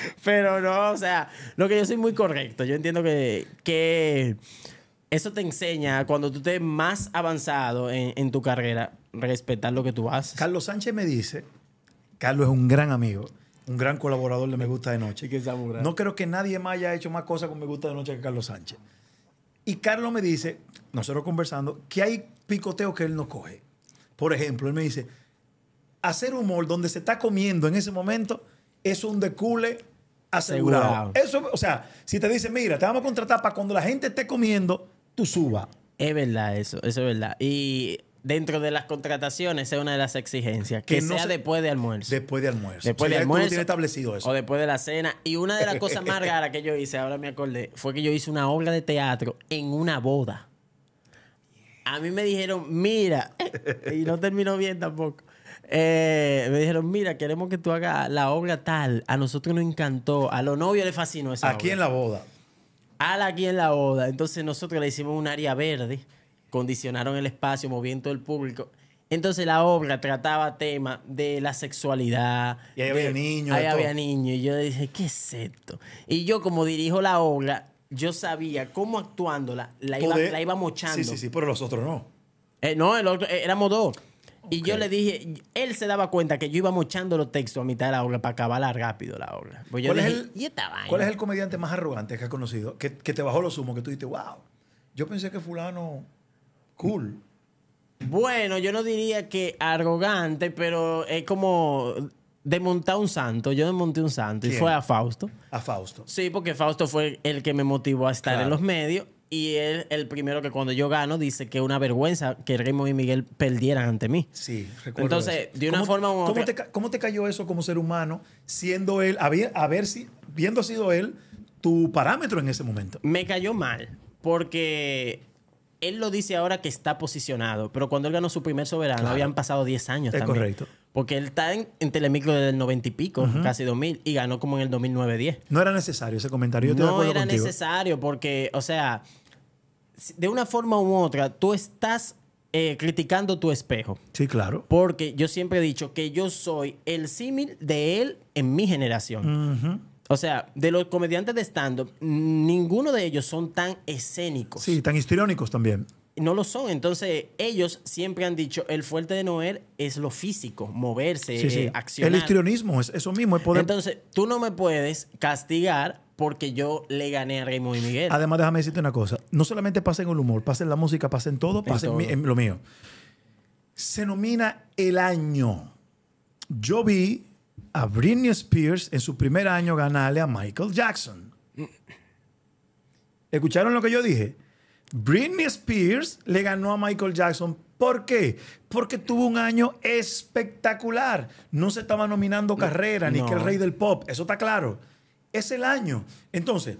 Pero no, o sea, lo que yo soy muy correcto. Yo entiendo que, que eso te enseña cuando tú estés más avanzado en, tu carrera, respetar lo que tú haces. Carlos Sánchez me dice, Carlos es un gran amigo un gran colaborador de Me Gusta de Noche. Que no creo que nadie más haya hecho más cosas con Me Gusta de Noche que Carlos Sánchez. Y Carlos me dice, nosotros conversando, que hay picoteos que él no coge. Por ejemplo, él me dice, hacer humor donde se está comiendo en ese momento es un decule asegurado. Eso, o sea, si te dicen, mira, te vamos a contratar para cuando la gente esté comiendo, tú subas. Es verdad eso, eso es verdad. Y dentro de las contrataciones es una de las exigencias. Que, no sea después de almuerzo. Después de almuerzo. Después de almuerzo. establecido eso. O después de la cena. Y una de las cosas más raras que yo hice, ahora me acordé, fue que yo hice una obra de teatro en una boda. A mí me dijeron, mira, y no terminó bien tampoco. Eh, me dijeron, mira, queremos que tú hagas la obra tal. A nosotros nos encantó. A los novios les fascinó esa Aquí en la boda. A aquí en la boda. Entonces nosotros le hicimos un área verde. Condicionaron el espacio, moviendo el público. Entonces la obra trataba temas de la sexualidad. Y ahí había niños. Ahí había niños. Y yo dije, ¿qué es esto? Y yo como dirijo la obra, yo sabía cómo actuándola la, iba, la iba mochando. Sí, sí, sí, pero los otros no. Eh, no, el otro, éramos dos. Y yo le dije, él se daba cuenta que yo iba mochando los textos a mitad de la obra para acabar rápido la obra. Pues ¿Cuál, es el, ¿Cuál es el comediante más arrogante que has conocido? Que, te bajó los humos, que tú dijiste, wow, yo pensé que fulano, cool. Bueno, yo no diría que arrogante, pero es como desmontar un santo. Yo desmonté un santo y fue a Fausto. A Fausto. Sí, porque Fausto fue el que me motivó a estar en los medios y él, el primero que cuando yo gano, dice que es una vergüenza que Raymond y Miguel perdieran ante mí. Sí, recuerdo. Entonces, de una forma u otra. ¿cómo te, cayó eso como ser humano, siendo él, a ver, a si, viendo sido él, tu parámetro en ese momento? Me cayó mal, porque él lo dice ahora que está posicionado, pero cuando él ganó su primer soberano, habían pasado 10 años es correcto. Porque él está en, Telemicro desde el 90 y pico, casi 2000, y ganó como en el 2009-10. No era necesario ese comentario. no era necesario porque, o sea, de una forma u otra, tú estás eh, criticando tu espejo. Sí, claro. Porque yo siempre he dicho que yo soy el símil de él en mi generación. O sea, de los comediantes de stand-up, ninguno de ellos son tan escénicos. Sí, tan histriónicos también. No lo son. Entonces, ellos siempre han dicho, el fuerte de Noel es lo físico, moverse, eh, accionar. El histrionismo es eso mismo, es poder... Entonces, tú no me puedes castigar porque yo le gané a Raymond y Miguel. Además, déjame decirte una cosa. No solamente pasa en el humor, pasa en la música, pasa en todo, pasa en, lo mío. Se nomina el año. Yo vi a Britney Spears en su primer año ganarle a Michael Jackson. ¿Escucharon lo que yo dije? Britney Spears le ganó a Michael Jackson. ¿Por qué? Porque tuvo un año espectacular. No se estaba nominando carrera, ni que el rey del pop. Eso está claro es el año. Entonces,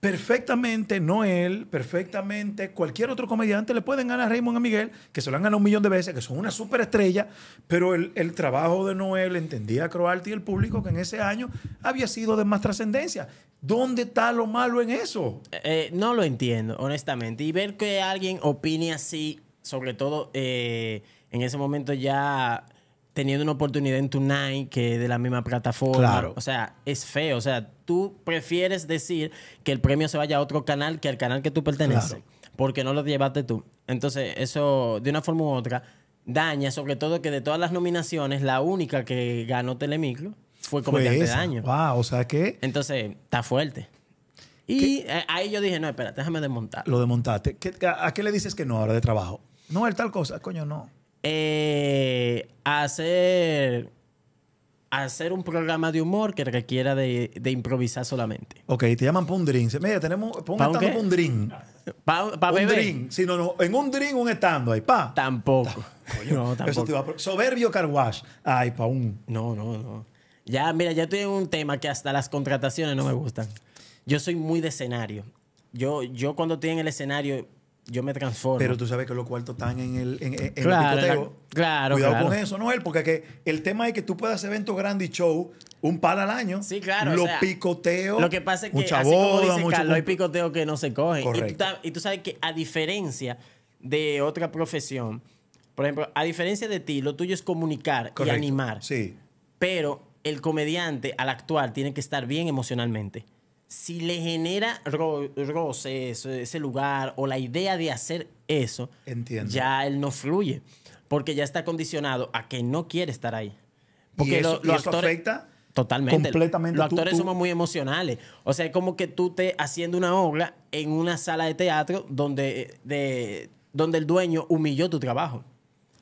perfectamente Noel, perfectamente cualquier otro comediante le pueden ganar a Raymond a Miguel, que se lo han ganado un millón de veces, que son una superestrella, pero el, trabajo de Noel entendía a y el público que en ese año había sido de más trascendencia. ¿Dónde está lo malo en eso? Eh, eh, no lo entiendo, honestamente. Y ver que alguien opine así, sobre todo eh, en ese momento ya teniendo una oportunidad en Tonight que de la misma plataforma. O sea, es feo. O sea, tú prefieres decir que el premio se vaya a otro canal que al canal que tú perteneces. Porque no lo llevaste tú. Entonces, eso, de una forma u otra, daña, sobre todo que de todas las nominaciones, la única que ganó Telemicro fue Comediante de Daño. Wow, o sea que. Entonces, está fuerte. Y eh, ahí yo dije, no, espérate, déjame desmontar. Lo desmontaste. ¿A qué le dices que no ahora de trabajo? No, el tal cosa. Coño, no. Eh, hacer, hacer un programa de humor que requiera de, improvisar solamente. Ok, te llaman para un Mira, tenemos, pon un un ¿Para un no, en un drin un estando ahí, Tampoco. Soberbio carwash. Ay, pa un. No, no, no. Ya, mira, ya estoy un tema que hasta las contrataciones no me gustan. Yo soy muy de escenario. Yo, yo cuando estoy en el escenario, yo me transformo. Pero tú sabes que los cuartos están en el, claro, picoteo. claro, Cuidado con eso, Noel, porque el tema es que tú puedes hacer eventos grandes y show un par al año. Sí, claro. Los picoteos. Lo que pasa es que, así como dice Carlos, hay picoteos que no se cogen. Y tú, y tú sabes que, a diferencia de otra profesión, por ejemplo, a diferencia de ti, lo tuyo es comunicar y animar. Sí. Pero el comediante al actuar tiene que estar bien emocionalmente si le genera roce ese lugar o la idea de hacer eso, Entiendo. ya él no fluye, porque ya está condicionado a que no quiere estar ahí. Porque eso, lo, afecta totalmente. Completamente. Los actores somos muy emocionales. O sea, es como que tú estés haciendo una obra en una sala de teatro donde, de, donde el dueño humilló tu trabajo,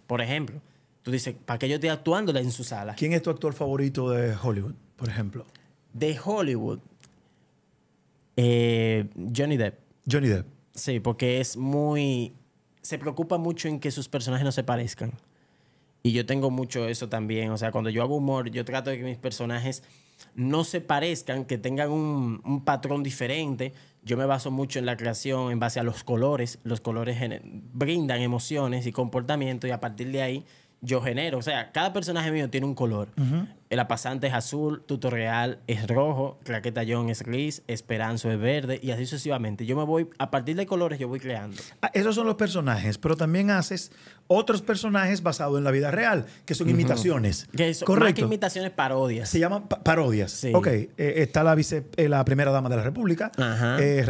por ejemplo. Tú dices, ¿para qué yo estoy actuando en su sala? ¿Quién es tu actor favorito de Hollywood, por ejemplo? De Hollywood. Eh, Johnny Depp. Johnny Depp. Sí, porque es muy... Se preocupa mucho en que sus personajes no se parezcan. Y yo tengo mucho eso también. O sea, cuando yo hago humor, yo trato de que mis personajes no se parezcan, que tengan un, patrón diferente. Yo me baso mucho en la creación en base a los colores. Los colores brindan emociones y comportamiento y a partir de ahí yo genero. O sea, cada personaje mío tiene un color. Ajá. El apasante es azul, tutorial es rojo, claqueta John es gris, esperanzo es verde y así sucesivamente. Yo me voy, a partir de colores, yo voy creando. Ah, esos son los personajes, pero también haces otros personajes basados en la vida real, que son imitaciones. Correcto. Más imitaciones, parodias. Se llaman parodias. Sí. Ok, eh, está la, eh, la primera dama de la República, eh,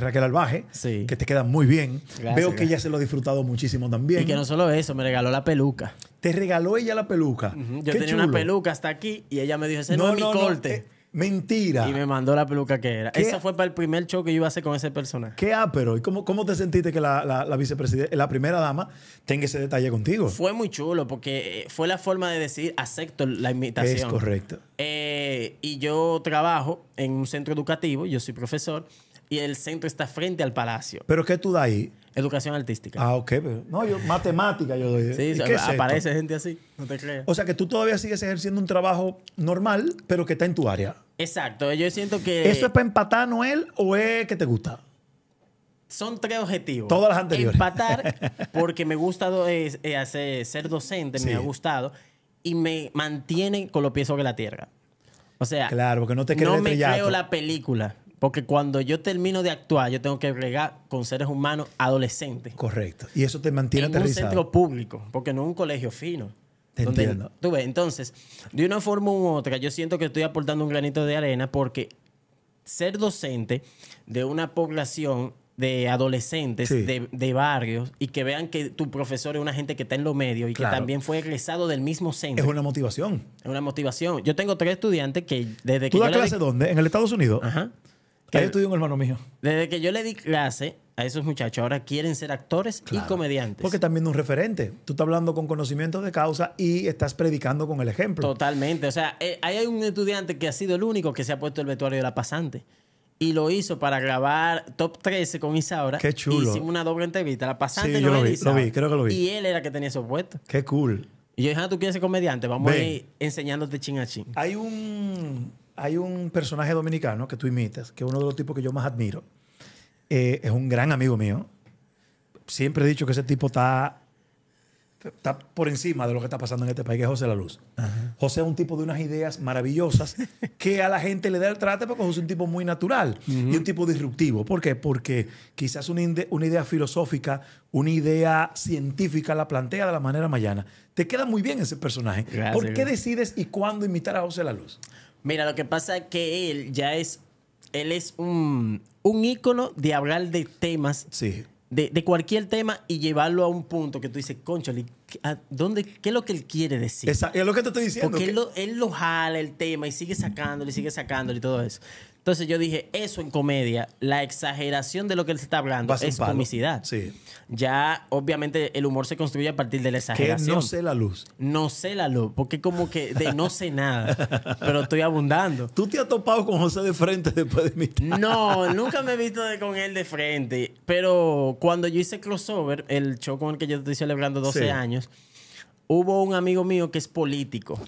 Raquel Albaje, sí. que te queda muy bien. Veo que ella se lo ha disfrutado muchísimo también. Y que no solo eso, me regaló la peluca. Te regaló ella la peluca. Yo tenía una peluca hasta aquí y ella me dijo, ese no, es mi corte. Mentira. Y me mandó la peluca que era. Esa fue para el primer show que yo iba a hacer con ese personaje. ¿Qué ah, pero? ¿Y cómo, cómo te sentiste que la, la, la la primera dama, tenga ese detalle contigo? Fue muy chulo porque eh, fue la forma de decir acepto la invitación. Es correcto. Eh, y yo trabajo en un centro educativo, yo soy profesor, y el centro está frente al palacio. ¿Pero qué tú da ahí? Educación artística. Ah, ok. Pero, no, yo, matemática yo doy. Sí, aparece gente así, no te creas. O sea que tú todavía sigues ejerciendo un trabajo normal, pero que está en tu área. Exacto, yo siento que... ¿Eso es para empatar, Noel, o es que te gusta? Son tres objetivos. Todas las anteriores. Empatar, porque me gusta eh, hacer, ser docente, me ha gustado, y me mantiene con los pies sobre la tierra. O sea, claro, porque no, te me creo la película. Porque cuando yo termino de actuar, yo tengo que agregar con seres humanos adolescentes. Correcto. Y eso te mantiene aterrizado. En un centro público, porque no un colegio fino. Te entiendo. entonces, de una forma u otra, yo siento que estoy aportando un granito de arena porque ser docente de una población de adolescentes de, barrios y que vean que tu profesor es una gente que está en lo medio y que también fue egresado del mismo centro. Es una motivación. Es una motivación. Yo tengo tres estudiantes que desde que... ¿Tú das clase dónde? ¿En el Estados Unidos? Ajá. Que, Ahí estudió un hermano mío. Desde que yo le di clase, a esos muchachos. Ahora quieren ser actores y comediantes. Porque también un referente. Tú estás hablando con conocimiento de causa y estás predicando con el ejemplo. Totalmente. O sea, eh, hay un estudiante que ha sido el único que se ha puesto el vestuario de la pasante. Y lo hizo para grabar Top 13 con Isaura. Qué chulo. Hicimos una doble entrevista. La pasante sí, yo lo vi, lo vi, creo que lo vi. Y él era el que tenía eso puesto. Qué cool. Y yo dije, ah, tú quieres ser comediante, vamos a ir enseñándote chin a chin. Hay un, hay un personaje dominicano que tú imitas, que es uno de los tipos que yo más admiro eh, es un gran amigo mío. Siempre he dicho que ese tipo está, está por encima de lo que está pasando en este país, que es José La Luz. José es un tipo de unas ideas maravillosas que a la gente le da el trate porque es un tipo muy natural y un tipo disruptivo. ¿Por qué? Porque quizás una, una idea filosófica, una idea científica la plantea de la manera mayana. Te queda muy bien ese personaje. ¿Por qué decides y cuándo invitar a José La Luz? Mira, lo que pasa es que él ya es él es un, un ícono de hablar de temas. De, cualquier tema y llevarlo a un punto que tú dices, conchale, ¿qué es lo que él quiere decir? es lo que te estoy diciendo. Porque él, lo, él lo jala el tema y sigue sacándolo, y sigue sacándolo y todo eso. Entonces yo dije, eso en comedia, la exageración de lo que él está hablando es comicidad. Ya, obviamente, el humor se construye a partir de la exageración. Que no sé la luz. No sé la luz, porque como que de no sé nada, pero estoy abundando. ¿Tú te has topado con José de frente después de mi No, nunca me he visto con él de frente, pero cuando yo hice crossover, el show con el que yo estoy celebrando 12 años, hubo un amigo mío que es político.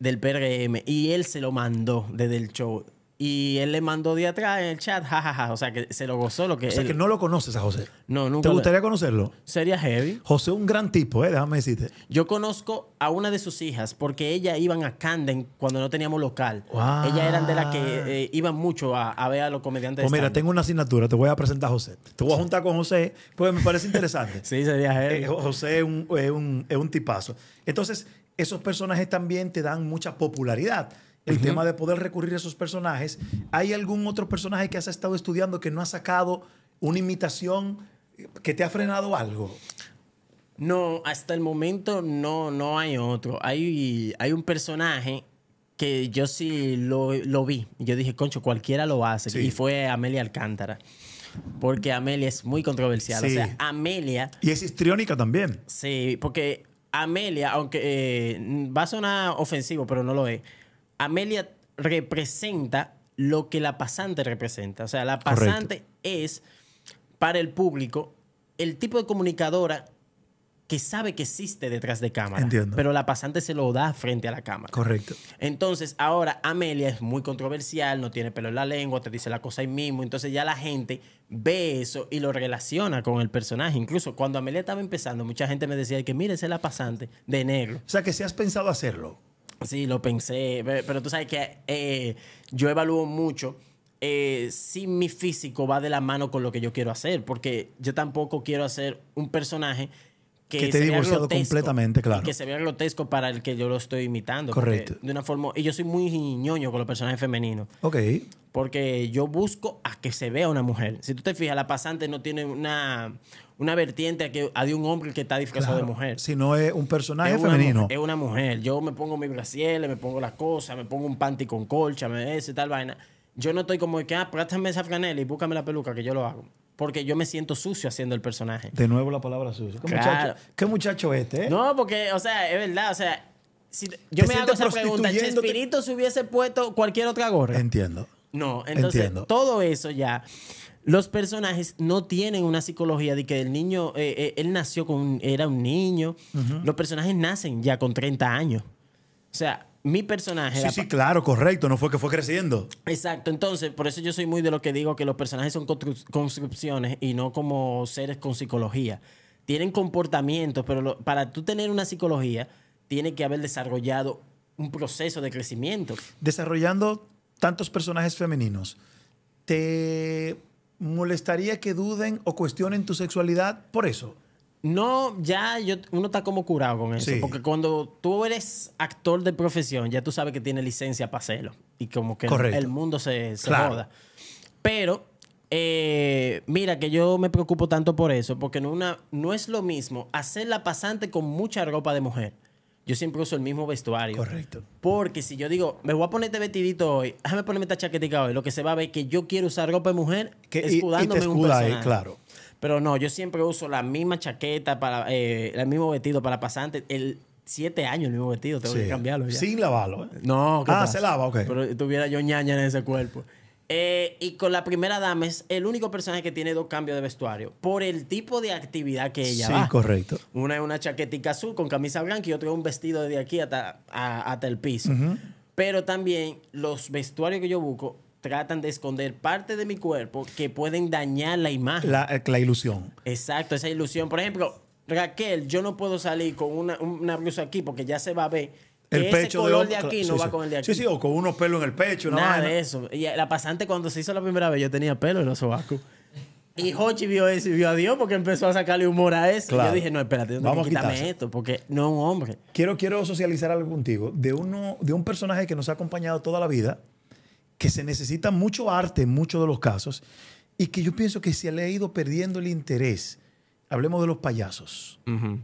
Del PRM y él se lo mandó desde el show y él le mandó de atrás en el chat, jajaja. O sea, que se lo gozó lo que. O sea, que no lo conoces a José. No, nunca. ¿Te gustaría conocerlo? Sería heavy. José un gran tipo, ¿eh? Déjame decirte. Yo conozco a una de sus hijas porque ellas iban a Camden cuando no teníamos local. ella Ellas eran de las que eh, iban mucho a, a, ver a los comediantes. Pues mira, tengo una asignatura, te voy a presentar a José. Te voy a juntar con José, pues me parece interesante. sí, sería heavy. Eh, José es un, es un tipazo. Entonces, esos personajes también te dan mucha popularidad el tema de poder recurrir a esos personajes. ¿Hay algún otro personaje que has estado estudiando que no ha sacado una imitación eh, que te ha frenado algo? No, hasta el momento no, no hay otro. Hay, hay un personaje que yo sí lo, vi. Yo dije, concho, cualquiera lo hace. Y fue Amelia Alcántara. Porque Amelia es muy controversial. Amelia. Y es histriónica también. Sí, porque Amelia, aunque eh, va a sonar ofensivo, pero no lo es. Amelia representa lo que la pasante representa. O sea, la pasante es para el público el tipo de comunicadora que sabe que existe detrás de cámara. Entiendo. Pero la pasante se lo da frente a la cámara. Correcto. Entonces, ahora Amelia es muy controversial, no tiene pelo en la lengua, te dice la cosa ahí mismo. Entonces ya la gente ve eso y lo relaciona con el personaje. Incluso cuando Amelia estaba empezando, mucha gente me decía que mire, esa es la pasante de negro. O sea, que si has pensado hacerlo. Sí, lo pensé, pero tú sabes que eh, yo evalúo mucho eh, si mi físico va de la mano con lo que yo quiero hacer, porque yo tampoco quiero hacer un personaje que, que divorciado completamente, claro. que se vea grotesco para el que yo lo estoy imitando. Correcto. De una forma, y yo soy muy ñoño con los personajes femeninos. Ok. Porque yo busco a que se vea una mujer. Si tú te fijas, la pasante no tiene una una vertiente que, a de un hombre que está disfrazado de mujer. Si no es un personaje femenino. es una mujer. Yo me pongo mi brasieles, me pongo las cosas, me pongo un panty con colcha, me ese tal vaina. Yo no estoy como que, ah, préstame esa franela y búscame la peluca que yo lo hago. Porque yo me siento sucio haciendo el personaje. De nuevo la palabra sucio. ¿Qué, muchacho, ¿qué muchacho este? Eh? No, porque, o sea, es verdad, o sea, yo me hago esa pregunta. espíritu se hubiese puesto cualquier otra gorra. Entiendo. No, entonces Entiendo. todo eso ya los personajes no tienen una psicología de que el niño, eh, eh, él nació con, era un niño. Los personajes nacen ya con 30 años. O sea, mi personaje. Sí, sí, claro, correcto. No fue que fue creciendo. Exacto. Entonces, por eso yo soy muy de lo que digo que los personajes son construcciones y no como seres con psicología. Tienen comportamientos, pero para tú tener una psicología, tiene que haber desarrollado un proceso de crecimiento. Desarrollando tantos personajes femeninos, ¿te molestaría que duden o cuestionen tu sexualidad por eso? No, ya yo, uno está como curado con eso. Porque cuando tú eres actor de profesión, ya tú sabes que tiene licencia para hacerlo. Y como que el, mundo se, se Pero, eh, mira, que yo me preocupo tanto por eso, porque no, una, no es lo mismo hacer la pasante con mucha ropa de mujer yo siempre uso el mismo vestuario. Correcto. Porque si yo digo, me voy a poner este vestidito hoy, déjame ponerme esta chaquetita hoy, lo que se va a ver es que yo quiero usar ropa de mujer que, escudándome y, un eh, personaje. claro. Pero no, yo siempre uso la misma chaqueta, para eh, el mismo vestido para pasante. El, siete años el mismo vestido, tengo que cambiarlo Sin lavarlo, ¿eh? No, ¿qué Ah, se lava, ok. Pero tuviera yo ñaña en ese cuerpo. Eh, y con la primera dama es el único personaje que tiene dos cambios de vestuario por el tipo de actividad que ella va. Sí, correcto. Una es una chaquetica azul con camisa blanca y otra es un vestido de aquí hasta, el piso. Pero también los vestuarios que yo busco tratan de esconder parte de mi cuerpo que pueden dañar la imagen. Eh, la, ilusión. Exacto, esa ilusión. Por ejemplo, Raquel, yo no puedo salir con una, una blusa aquí porque ya se va a ver el ese pecho color de, aquí no va con el de aquí. Sí, sí, o con unos pelos en el pecho. Nada de eso. Y eh, la pasante cuando se hizo la primera vez yo tenía pelo en los sobacos. Y Hochi vio eso y vio a Dios porque empezó a sacarle humor a eso. Y yo dije, no, espérate, Vamos que esto porque no un hombre. Quiero, quiero socializar algo contigo de, uno, de un personaje que nos ha acompañado toda la vida, que se necesita mucho arte en muchos de los casos y que yo pienso que se le ha ido perdiendo el interés. Hablemos de los payasos. Ajá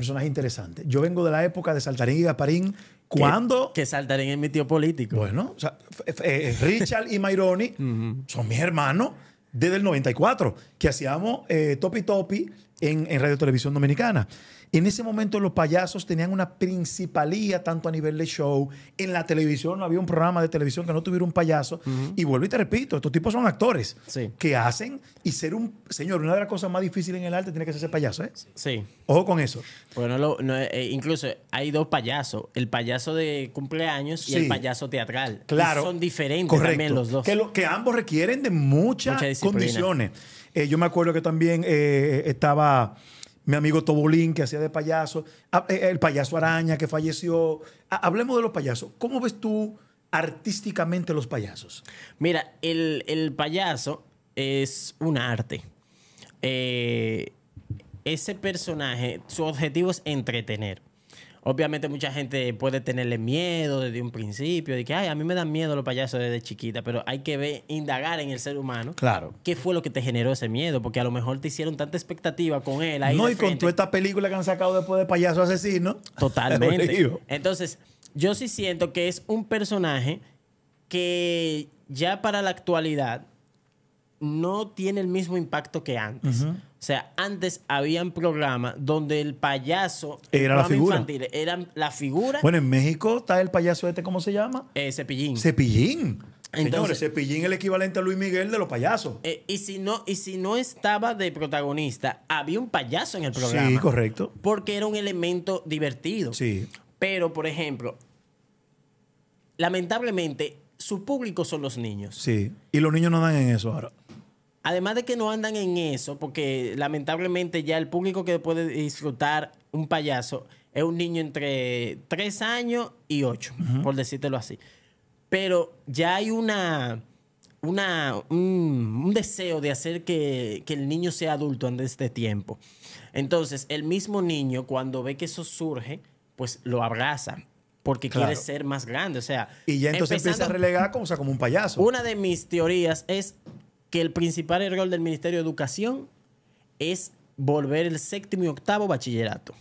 personajes interesantes. Yo vengo de la época de Saltarín y Gaparín cuando Que, que Saltarín es mi tío político. Bueno, eh, Richard y Maironi son mis hermanos desde el 94, que hacíamos eh, Topi Topi en, en Radio Televisión Dominicana. En ese momento los payasos tenían una principalía tanto a nivel de show, en la televisión no había un programa de televisión que no tuviera un payaso. Y vuelvo y te repito, estos tipos son actores que hacen y ser un... Señor, una de las cosas más difíciles en el arte tiene que ser ser payaso, ¿eh? Sí. Ojo con eso. Bueno, eh, eh, incluso hay dos payasos, el payaso de cumpleaños y el payaso teatral. Claro. son diferentes también los dos. Que, que ambos requieren de muchas condiciones. Eh, yo me acuerdo que también estaba mi amigo Tobolín, que hacía de payaso, ah, eh, el payaso araña que falleció. Ah, hablemos de los payasos. ¿Cómo ves tú artísticamente los payasos? Mira, el, payaso es un arte. Eh, ese personaje, su objetivo es entretener. Obviamente mucha gente puede tenerle miedo desde un principio, de que, ay, a mí me dan miedo los payasos desde chiquita, pero hay que ver, indagar en el ser humano. Claro. ¿Qué fue lo que te generó ese miedo? Porque a lo mejor te hicieron tanta expectativa con él. no, y con toda esta película que han sacado después de Payaso Asesino. Totalmente. Entonces, yo sí siento que es un personaje que ya para la actualidad no tiene el mismo impacto que antes. O sea, antes habían programas donde el payaso era la figura. Infantil, era la figura. Bueno, en México está el payaso este, ¿cómo se llama? Eh, Cepillín. Cepillín. Entonces, Cepillín es el equivalente a Luis Miguel de los payasos. Eh, y, si no, y si no estaba de protagonista, había un payaso en el programa. Sí, correcto. Porque era un elemento divertido. Sí. Pero, por ejemplo, lamentablemente, su público son los niños. Sí. Y los niños no dan en eso ahora. Además de que no andan en eso, porque lamentablemente ya el público que puede disfrutar un payaso es un niño entre 3 años y 8, por decírtelo así. Pero ya hay una, una un, deseo de hacer que, el niño sea adulto en este tiempo. Entonces, el mismo niño, cuando ve que eso surge, pues lo abraza porque quiere ser más grande. O sea, y ya entonces empieza a relegar como, como un payaso. Una de mis teorías es que el principal error del Ministerio de Educación es volver el séptimo y octavo bachillerato,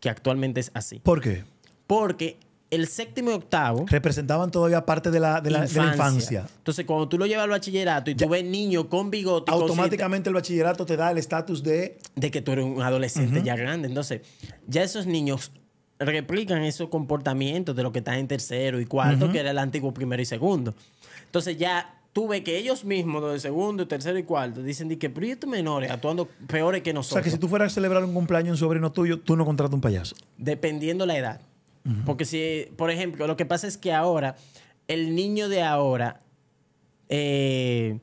que actualmente es así. ¿Por qué? Porque el séptimo y octavo... Representaban todavía parte de la, infancia. Entonces, cuando tú lo llevas al bachillerato y tú ves niño con bigote... Automáticamente el bachillerato te da el estatus de... De que tú eres un adolescente ya grande. Entonces, ya esos niños replican esos comportamientos de lo que está en tercero y cuarto, que era el antiguo primero y segundo. Entonces ya tú ves que ellos mismos, los de segundo, tercero y cuarto, dicen que proyectos menores actuando peores que nosotros. O sea, que si tú fueras a celebrar un cumpleaños en sobrino tuyo, tú no contratas un payaso. Dependiendo la edad. Porque si, por ejemplo, lo que pasa es que ahora, el niño de ahora eh,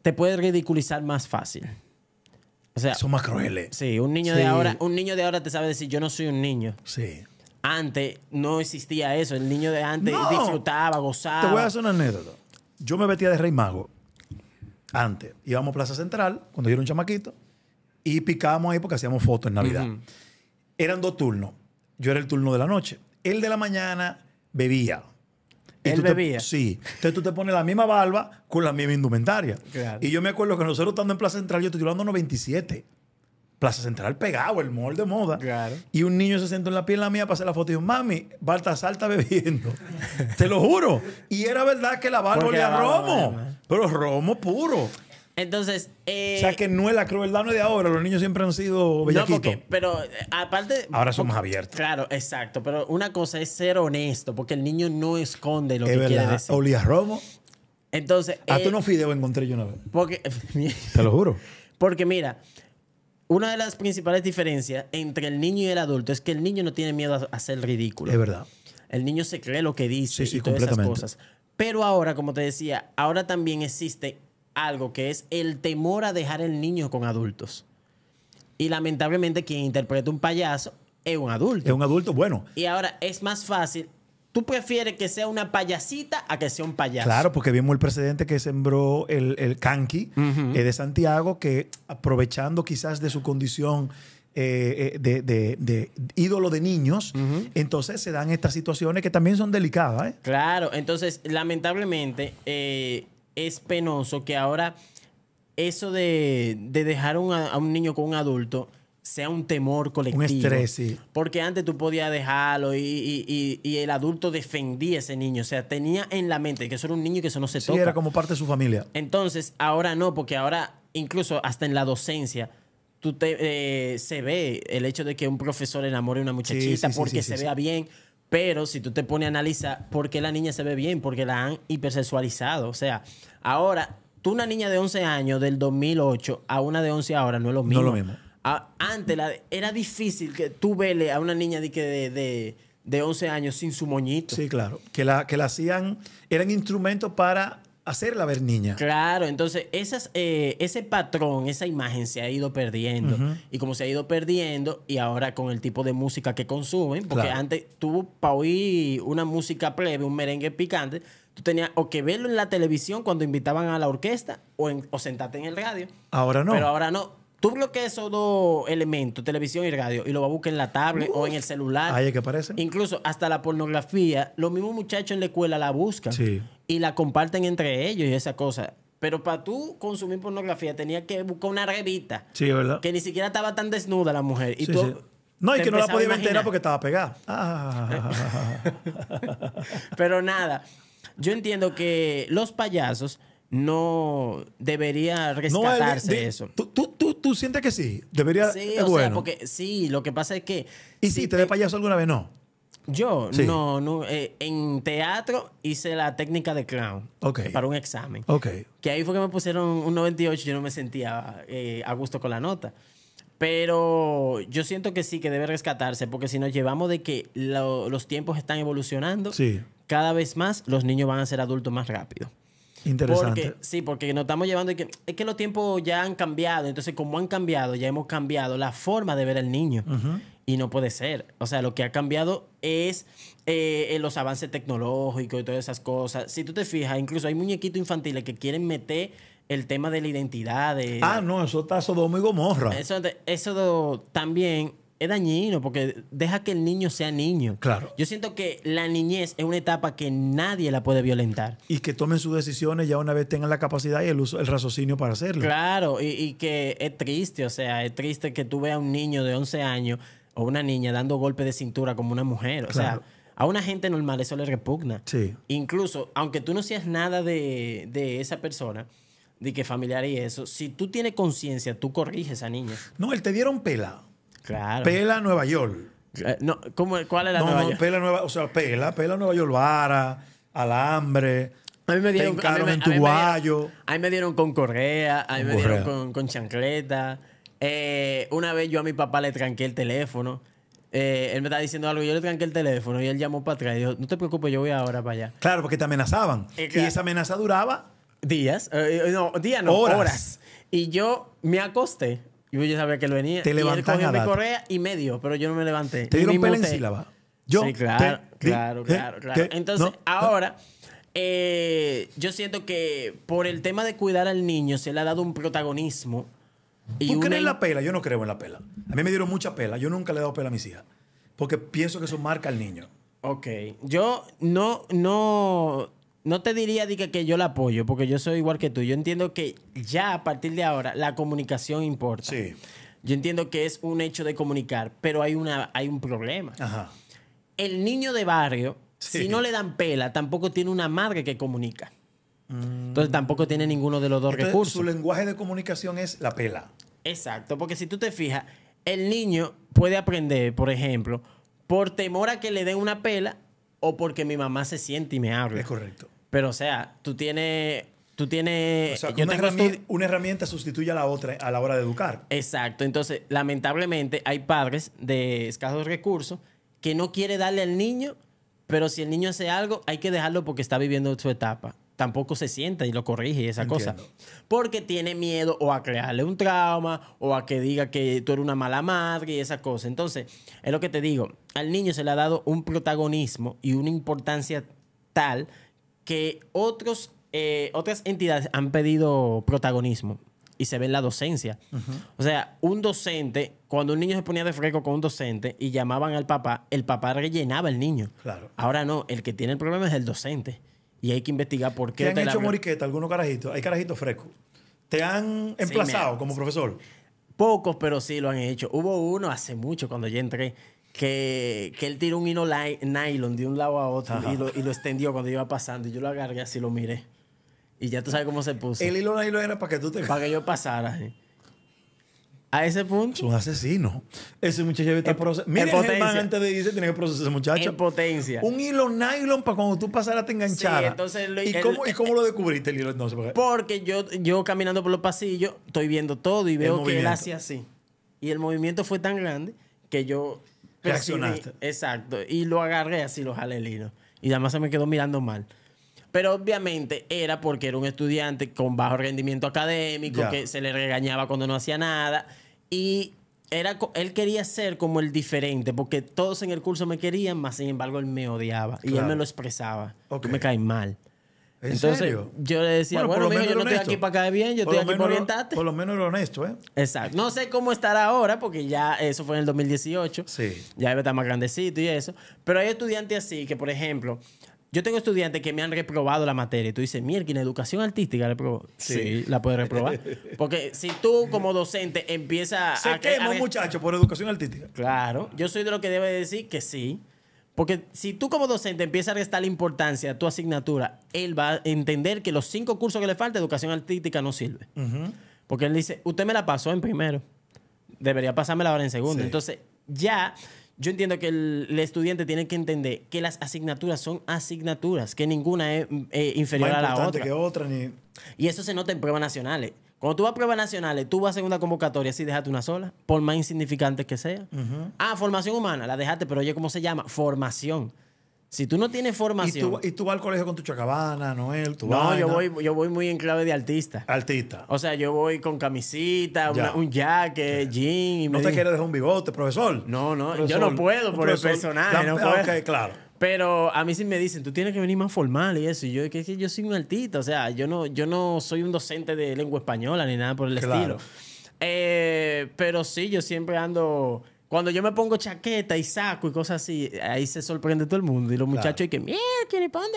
te puede ridiculizar más fácil. O sea, son más crueles. Sí, un niño de ahora, un niño de ahora te sabe decir yo no soy un niño. Sí. Antes no existía eso, el niño de antes disfrutaba, gozaba. Te voy a hacer una anécdota yo me vestía de rey mago antes. Íbamos a Plaza Central, cuando yo era un chamaquito, y picábamos ahí porque hacíamos fotos en Navidad. Eran dos turnos. Yo era el turno de la noche. El de la mañana bebía. ¿Él bebía? sí. Entonces tú te pones la misma barba con la misma indumentaria. Y yo me acuerdo que nosotros estando en Plaza Central, yo estoy hablando 97. Plaza Central pegado, el mall de moda. Y un niño se sentó en la piel la mía para hacer la foto y dijo, mami, Baltasar salta bebiendo. Te lo juro. Y era verdad que la barba olía romo, pero romo puro. Entonces, eh, o sea que no es la crueldad de ahora, los niños siempre han sido bellaquitos. pero eh, aparte ahora somos abiertos. Claro, exacto, pero una cosa es ser honesto, porque el niño no esconde lo que quiere decir. Olía romo. Entonces, a tú eh, no fideo encontré yo una vez. Porque te lo juro. Porque mira, una de las principales diferencias entre el niño y el adulto es que el niño no tiene miedo a, ser ridículo. Es verdad. El niño se cree lo que dice y todas esas cosas. Pero ahora, como te decía, ahora también existe algo que es el temor a dejar el niño con adultos. Y lamentablemente quien interpreta un payaso es un adulto. Es un adulto bueno. Y ahora es más fácil ¿Tú prefieres que sea una payasita a que sea un payaso? Claro, porque vimos el precedente que sembró el, el canqui eh, de Santiago, que aprovechando quizás de su condición eh, eh, de, ídolo de niños, entonces se dan estas situaciones que también son delicadas. Claro, entonces lamentablemente es penoso que ahora eso de, de dejar a un niño con un adulto sea un temor colectivo. Un estrés, sí. Porque antes tú podías dejarlo y, el adulto defendía a ese niño. O sea, tenía en la mente que eso era un niño que eso no se toca. Sí, era como parte de su familia. Entonces, ahora no, porque ahora, incluso hasta en la docencia, tú te, eh, se ve el hecho de que un profesor enamore a una muchachita porque se vea bien. Pero si tú te pones a analizar por qué la niña se ve bien, porque la han hipersexualizado. O sea, ahora, tú una niña de 11 años del 2008 a una de 11 ahora no es lo mismo. No es lo mismo antes era difícil que tú vele a una niña de, de, 11 años sin su moñito. Sí, claro. Que la, que la hacían, eran instrumentos para hacerla ver niña. Claro, entonces eh, ese patrón, esa imagen se ha ido perdiendo. Y como se ha ido perdiendo, y ahora con el tipo de música que consumen, porque antes tú para oír una música plebe, un merengue picante, tú tenías o que verlo en la televisión cuando invitaban a la orquesta o, en, o sentarte en el radio. Ahora no. Pero ahora no Tú bloqueas esos dos elementos, televisión y radio, y lo va a buscar en la tablet o en el celular. Ahí es que aparece. Incluso hasta la pornografía, los mismos muchachos en la escuela la buscan y la comparten entre ellos y esa cosa. Pero para tú consumir pornografía tenía que buscar una revista. Sí, ¿verdad? Que ni siquiera estaba tan desnuda la mujer. Y sí, No, y que no la podía enterar porque estaba pegada. Ah. Pero nada, yo entiendo que los payasos no debería rescatarse eso. Tú, sientes que sí? Debería. Sí, o sea, porque sí, lo que pasa es que. ¿Y si, te, de payaso alguna vez? No. Yo, no, no. Eh, en teatro hice la técnica de clown para un examen. Okay. Que ahí fue que me pusieron un 98 y yo no me sentía eh, a gusto con la nota. Pero yo siento que sí, que debe rescatarse, porque si nos llevamos de que los tiempos están evolucionando, cada vez más los niños van a ser adultos más rápido. Interesante. sí, porque nos estamos llevando. que, es que los tiempos ya han cambiado. Entonces, como han cambiado, ya hemos cambiado la forma de ver al niño. Y no puede ser. O sea, lo que ha cambiado es eh, los avances tecnológicos y todas esas cosas. Si tú te fijas, incluso hay muñequitos infantiles que quieren meter el tema de la identidad. De, ah, no, eso está Sodoma y Gomorra. Eso, eso también es dañino porque deja que el niño sea niño. Claro. Yo siento que la niñez es una etapa que nadie la puede violentar. Y que tomen sus decisiones ya una vez tengan la capacidad y el, el raciocinio para hacerlo. Claro, y, que es triste, o sea, es triste que tú veas a un niño de 11 años o una niña dando golpes de cintura como una mujer. O sea, a una gente normal eso le repugna. Sí. Incluso, aunque tú no seas nada de, esa persona, de que familiar y eso, si tú tienes conciencia, tú corriges a niña. No, él te dieron pelado. Pela Nueva York. Eh, no, ¿Cuál era la no, Nueva no, Pela Nueva, o sea, Pela, Nueva York, Vara, Alambre. A mí me dieron con correa, a mí me dieron con, chancleta. Eh, una vez yo a mi papá le tranqué el teléfono. Eh, él me estaba diciendo algo, yo le tranqué el teléfono y él llamó para atrás y dijo, no te preocupes, yo voy ahora para allá. Claro, porque te amenazaban. Y esa amenaza duraba. Días, no, días no, horas. Y yo me acosté y Yo sabía que él venía. Te Él cogió mi correa y medio, pero yo no me levanté. Te dieron pela en sílaba. Yo sí, claro, claro, claro, Entonces, ahora, eh, yo siento que por el tema de cuidar al niño se le ha dado un protagonismo. Y ¿Tú crees en la pela? Yo no creo en la pela. A mí me dieron mucha pela. Yo nunca le he dado pela a mis hijas. Porque pienso que eso marca al niño. Ok. Yo no, no no te diría que, que yo la apoyo, porque yo soy igual que tú. Yo entiendo que ya a partir de ahora la comunicación importa. Sí. Yo entiendo que es un hecho de comunicar, pero hay, una, hay un problema. Ajá. El niño de barrio, si no le dan pela, tampoco tiene una madre que comunica. Mm. Entonces tampoco tiene ninguno de los dos recursos. Su lenguaje de comunicación es la pela. Exacto, porque si tú te fijas, el niño puede aprender, por ejemplo, por temor a que le den una pela o porque mi mamá se siente y me habla. Es correcto. Pero, o sea, tú tienes. Tú tienes. O sea, una, herramienta, sustituye a la otra a la hora de educar. Exacto. Entonces, lamentablemente, hay padres de escasos recursos que no quiere darle al niño, pero si el niño hace algo, hay que dejarlo porque está viviendo su etapa. Tampoco se sienta y lo corrige esa cosa. Porque tiene miedo o a crearle un trauma o a que diga que tú eres una mala madre y esa cosa. Entonces, es lo que te digo. Al niño se le ha dado un protagonismo y una importancia tal que otros, eh, otras entidades han pedido protagonismo y se ve en la docencia. O sea, un docente, cuando un niño se ponía de fresco con un docente y llamaban al papá, el papá rellenaba al niño. Claro. Ahora no, el que tiene el problema es el docente. Y hay que investigar por qué. ¿Te han hecho moriqueta algunos carajitos? Hay carajitos frescos. ¿Te han emplazado como profesor? Pocos, pero sí lo han hecho. Hubo uno hace mucho cuando yo entré que, él tiró un hilo nylon de un lado a otro y lo, extendió cuando iba pasando. Y yo lo agarré así, lo miré. Y ya tú sabes cómo se puso. El hilo nylon era para que tú te... Para que yo pasara. A ese punto. Es un asesino. Ese muchacho está procesando. Mira, Germán antes de irse tiene que procesar ese muchacho. potencia. Un hilo nylon para cuando tú pasaras te enganchara. Sí, entonces lo, ¿Y, cómo, ¿Y, cómo, lo descubriste el hilo? No, porque... yo, yo caminando por los pasillos estoy viendo todo y veo que él hace así. Y el movimiento fue tan grande que yo Reaccionaste. exacto. Y lo agarré así, los alelinos. Y además se me quedó mirando mal. Pero obviamente era porque era un estudiante con bajo rendimiento académico, que se le regañaba cuando no hacía nada. Y era, él quería ser como el diferente, porque todos en el curso me querían, más sin embargo él me odiaba. Y él me lo expresaba. me cae mal. Entonces yo le decía, bueno, yo no estoy aquí para caer bien, yo estoy aquí para orientarte. Por lo menos eres honesto, ¿eh? Exacto. No sé cómo estará ahora, porque ya eso fue en el 2018. Sí. Ya está más grandecito y eso. Pero hay estudiantes así que, por ejemplo, yo tengo estudiantes que me han reprobado la materia. Y tú dices, mierda, en educación artística reprobó. Sí. sí. la puedes reprobar. Porque si tú, como docente, empiezas a. Se quema, muchacho, por educación artística. Claro. Yo soy de lo que debe decir que sí. Porque si tú como docente empiezas a restar la importancia a tu asignatura, él va a entender que los cinco cursos que le falta, educación artística no sirve. Porque él dice, usted me la pasó en primero, debería pasármela ahora en segundo. Entonces, ya yo entiendo que el, estudiante tiene que entender que las asignaturas son asignaturas, que ninguna es eh, inferior a la otra. Que otra Y eso se nota en pruebas nacionales. Cuando tú vas a pruebas nacionales, tú vas a segunda convocatoria sí, déjate una sola, por más insignificante que sea. Ah, formación humana, la dejaste, pero oye, ¿cómo se llama? Formación. Si tú no tienes formación. ¿Y tú, vas al colegio con tu chacabana, Noel? no, Yo, voy, yo voy muy en clave de artista. Artista. O sea, yo voy con camisita, un jacket, jeans. jean. no te quieres dejar un bigote, profesor. No, no, yo no puedo por el personal. No claro. Pero a mí sí me dicen, tú tienes que venir más formal y eso. Y yo, que, que yo soy un altito, o sea, yo no, yo no soy un docente de lengua española ni nada por el estilo. Eh, pero sí, yo siempre ando cuando yo me pongo chaqueta y saco y cosas así, ahí se sorprende todo el mundo. Y los muchachos, y que, mira, ¿quién le pone?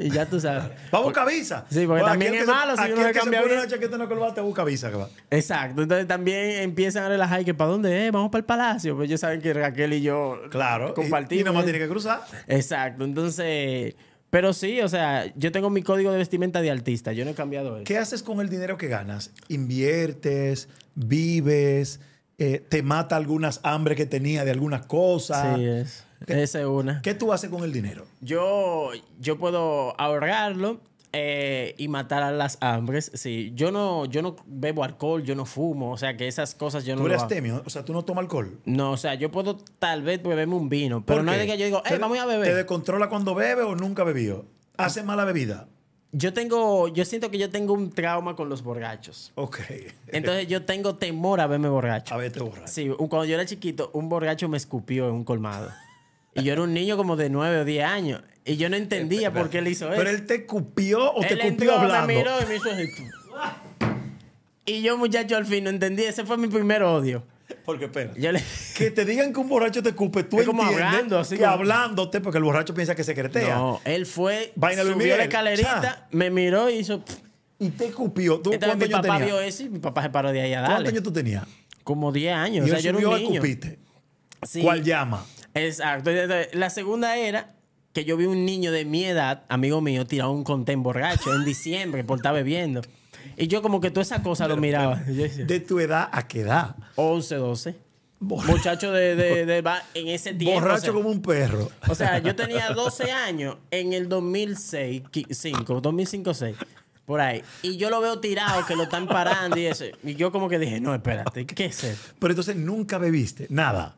Y ya tú sabes. va a buscar visa. Sí, porque también es malo si uno le cambia. una chaqueta en el te busca visa. Exacto. Entonces también empiezan a relajar y que, ¿para dónde es? Vamos para el palacio. Pues ellos saben que Raquel y yo claro, compartimos. Y, y más tiene que cruzar. Exacto. Entonces. Pero sí, o sea, yo tengo mi código de vestimenta de artista. Yo no he cambiado eso. ¿Qué haces con el dinero que ganas? ¿Inviertes? ¿Vives? Eh, te mata algunas hambre que tenía de algunas cosas. Sí, es. Esa es una. ¿Qué tú haces con el dinero? Yo, yo puedo ahorrarlo eh, y matar a las hambres. Sí, yo no, yo no bebo alcohol, yo no fumo, o sea que esas cosas yo no. ¿Tú eres temio? O sea, tú no tomas alcohol. No, o sea, yo puedo tal vez beberme un vino, pero no es de que yo digo, ¡eh, vamos a beber. ¿Te descontrola cuando bebe o nunca bebió? ¿Hace mala bebida? yo tengo, yo siento que yo tengo un trauma con los borrachos. Ok. Entonces yo tengo temor a verme borracho. A verte borracho. Sí, cuando yo era chiquito, un borracho me escupió en un colmado. Y yo era un niño como de 9 o 10 años. Y yo no entendía eh, por qué él hizo eso. ¿Pero él te escupió o te cupió hablando? Me miró y me hizo esto. Y yo, muchacho, al fin no entendí. Ese fue mi primer odio. Porque espera. Que te digan que un borracho te cupe, tú es como hablando, así hablándote, porque el borracho piensa que se cretea. No, él fue, Vaina subió la escalerita, me miró y hizo... Y te cupió. ¿Tú mi papá tenía? vio eso y mi papá se paró de ahí a darle. ¿Cuántos años tú tenías? Como 10 años. Y o sea, yo era un niño. ¿Cuál llama? Exacto. La segunda era que yo vi un niño de mi edad, amigo mío, tirado un contén borracho en diciembre por estar bebiendo. Y yo como que toda esa cosa lo miraba. ¿De tu edad a qué edad? 11, 12. Muchacho de, en ese tiempo. Borracho como un perro. O sea, yo tenía 12 años en el 2006, 5, 2005, 6. Por ahí. Y yo lo veo tirado, que lo están parando y eso. Y yo como que dije, no, espérate, ¿qué es eso? Pero entonces nunca bebiste, nada.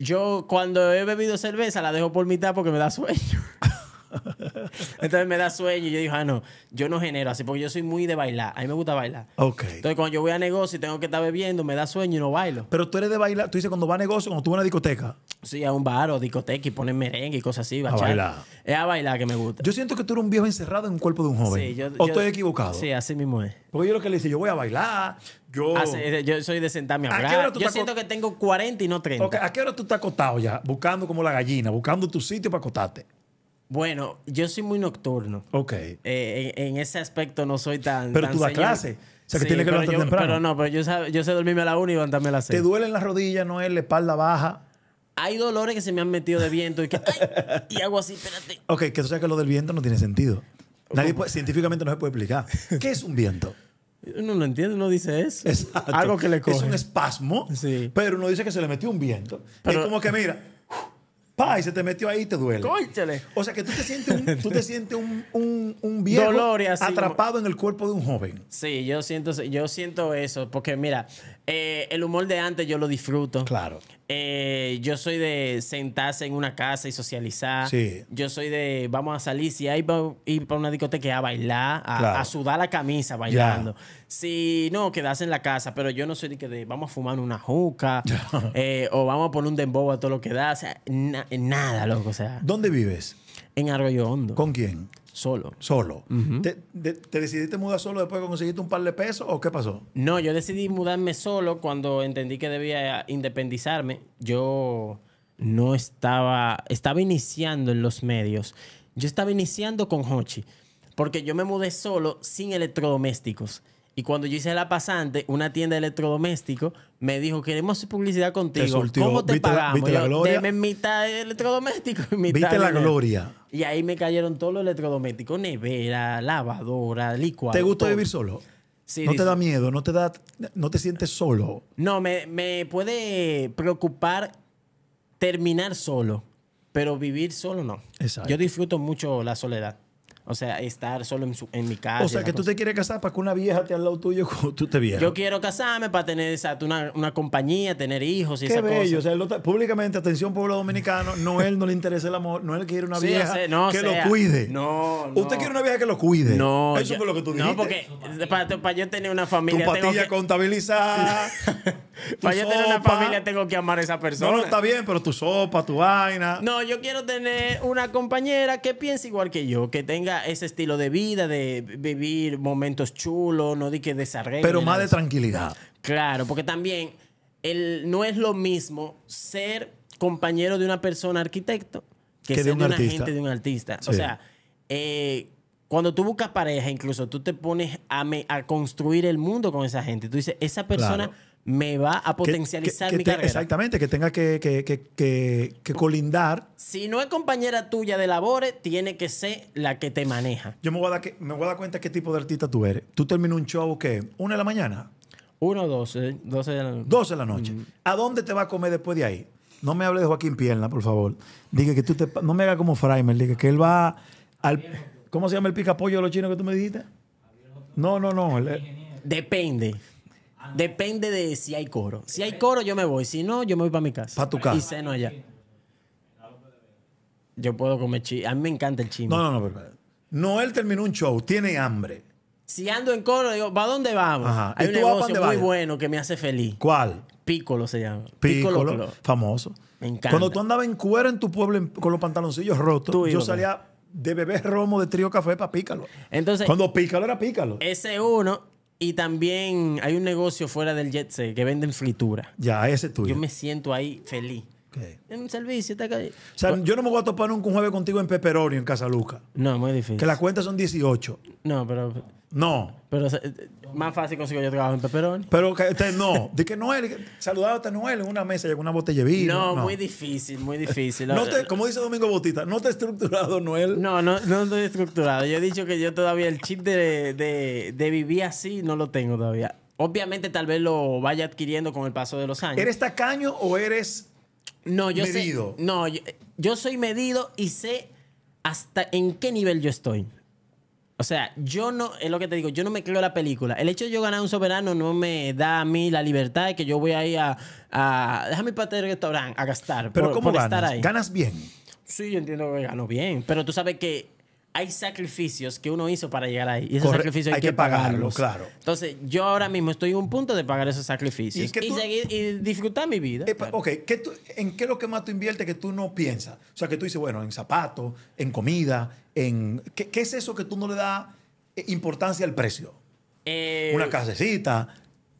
Yo cuando he bebido cerveza la dejo por mitad porque me da sueño. Entonces me da sueño y yo digo, ah, no, yo no genero así porque yo soy muy de bailar. A mí me gusta bailar. Ok. Entonces cuando yo voy a negocio y tengo que estar bebiendo, me da sueño y no bailo. Pero tú eres de bailar, tú dices cuando va a negocio, cuando tú vas a una discoteca. Sí, a un bar o discoteca y pones merengue y cosas así. A bailar. Es a bailar que me gusta. Yo siento que tú eres un viejo encerrado en un cuerpo de un joven. ¿O estoy equivocado? Sí, así mismo es. Porque yo lo que le dice, yo voy a bailar, yo... Ah, eh, soy de sentarme a hablar. yo siento que tengo 40 y no 30. Okay, ¿A qué hora tú estás acotado ya? Buscando como la gallina, buscando tu sitio para acotarte. Bueno, yo soy muy nocturno. Ok. Eh, en, ese aspecto no soy tan. Pero tú das clase. O sea, que tiene que levantar temprano. Pero no, pero yo, yo sé dormirme a la una y levantarme a las 6. ¿Te duelen las rodillas, es la espalda baja? Hay dolores que se me han metido de viento y que. Y hago así, espérate. Ok, que eso sea que lo del viento no tiene sentido. Nadie puede, científicamente no se puede explicar. ¿Qué es un viento? Uno no entiende, uno dice eso. Es Algo que le coge. Es un espasmo, sí. pero uno dice que se le metió un viento. es como que, mira, pa, y se te metió ahí y te duele. Cóchale. O sea que tú te sientes un, tú viejo atrapado en el cuerpo de un joven. Sí, yo siento, yo siento eso, porque mira, eh, el humor de antes yo lo disfruto. Claro. Eh, yo soy de sentarse en una casa y socializar. Yo soy de vamos a salir. Si hay ir para una discoteca a bailar, a, sudar la camisa bailando. Si no, quedarse en la casa. Pero yo no soy de que de, vamos a fumar una juca eh, o vamos a poner un dembow a todo lo que da. nada, loco. sea, ¿Dónde vives? En Arroyo Hondo. ¿Con quién? Solo. Solo. ¿Te, te, decidiste mudar solo después que conseguiste un par de pesos o qué pasó? No, yo decidí mudarme solo cuando entendí que debía independizarme. Yo no estaba, estaba iniciando en los medios. Yo estaba iniciando con Hochi, porque yo me mudé solo sin electrodomésticos. Y cuando yo hice la pasante, una tienda de electrodomésticos me dijo, queremos publicidad contigo. ¿Cómo te pagamos? La, mitad de electrodoméstico y mitad Viste la gloria. Y ahí me cayeron todos los electrodomésticos. Nevera, lavadora, licuadora. ¿Te gusta vivir solo? Sí, no te da miedo, no te da, no te sientes solo. No, me, me puede preocupar terminar solo, pero vivir solo no. Exacto. Yo disfruto mucho la soledad. O sea, estar solo en, en mi casa. O sea, que tú te quieres casar para que una vieja te al lado tuyo como tú te vieras. Yo quiero casarme para tener esa, una, compañía, tener hijos y Qué bello. O sea, públicamente, atención pueblo dominicano, no él no le interesa el amor, no él quiere una vieja que lo cuide. No, no, Usted quiere una vieja que lo cuide. No. Eso fue lo que tú dijiste. No, porque para, yo tener una familia... Tu patilla contabilizada. para yo tener una familia tengo que amar a esa persona. No, no, está bien, pero tu sopa, tu vaina. No, yo quiero tener una compañera que piense igual que yo, que tenga ese estilo de vida, de vivir momentos chulos, no de que desarrollo. Pero más de tranquilidad. Claro, porque también no es lo mismo ser compañero de una persona arquitecto que, ser de una gente de un artista. O sea, eh, cuando tú buscas pareja, incluso tú te pones a, a, construir el mundo con esa gente. Tú dices, esa persona me va a potencializar mi carrera. Exactamente, que tenga que, colindar. Si no es compañera tuya de labores, tiene que ser la que te maneja. Yo me voy a dar, me voy a dar cuenta qué tipo de artista tú eres. Tú terminas un show ¿qué? una de la mañana. Uno o doce, 12 de la noche. Doce de la noche. Mm. ¿A dónde te va a comer después de ahí? No me hables de Joaquín Pierna, por favor. diga que tú te, no me hagas como Freimer, diga que él va al ¿Cómo se llama el pica-pollo de los chinos que tú me dijiste? No, no, no, eh, depende. Depende de si hay coro. Si hay coro, yo me voy. Si no, yo me voy para mi casa. Para tu casa. Y ceno allá. Yo puedo comer chino. A mí me encanta el chino. No, no, no. Noel terminó un show. Tiene hambre. Si ando en coro, digo, ¿para dónde vamos? Ajá. Hay un negocio muy bueno que me hace feliz. ¿Cuál? Piccolo se llama. Piccolo, famoso. Me encanta. Cuando tú andabas en cuero en tu pueblo con los pantaloncillos rotos, yo salía de beber romo de trío café para Pícalo. Entonces, Cuando Pícalo era Pícalo. Ese uno y también hay un negocio fuera del jet que venden fritura. Ya, ese es tuyo. Yo me siento ahí feliz. ¿Qué? En un servicio, está O sea, yo no me voy a topar nunca un jueves contigo en Peperoni, en Casaluca. Luca. No, muy difícil. Que las cuentas son 18. No, pero no. Pero eh, eh, más fácil consigo yo trabajo en Peperón. Pero usted no. De que Noel, saludado a Noel en una mesa con una botella de vino. No, muy difícil, muy difícil. como dice Domingo Botita, no te estructurado, Noel. No, no, no estoy estructurado. Yo he dicho que yo todavía el chip de, vivir así no lo tengo todavía. Obviamente, tal vez lo vaya adquiriendo con el paso de los años. ¿Eres tacaño o eres no, yo medido? no, yo soy medido y sé hasta en qué nivel yo estoy. O sea, yo no, es lo que te digo, yo no me creo la película. El hecho de yo ganar un soberano no me da a mí la libertad de que yo voy ahí a, a déjame ir el este restaurante a gastar. Pero por, ¿cómo ganas? Estar ahí. ¿Ganas bien? Sí, yo entiendo que gano bien, pero tú sabes que hay sacrificios que uno hizo para llegar ahí. Y esos sacrificios hay, que, pagarlos. Pagarlo, claro. Entonces, yo ahora mismo estoy en un punto de pagar esos sacrificios y, seguir, disfrutar mi vida. Ok, ¿en qué es lo que más tú inviertes que tú no piensas? O sea, que tú dices, bueno, en zapatos, en comida, en. ¿Qué, es eso que tú no le das eh, importancia al precio? Eh, Una casecita.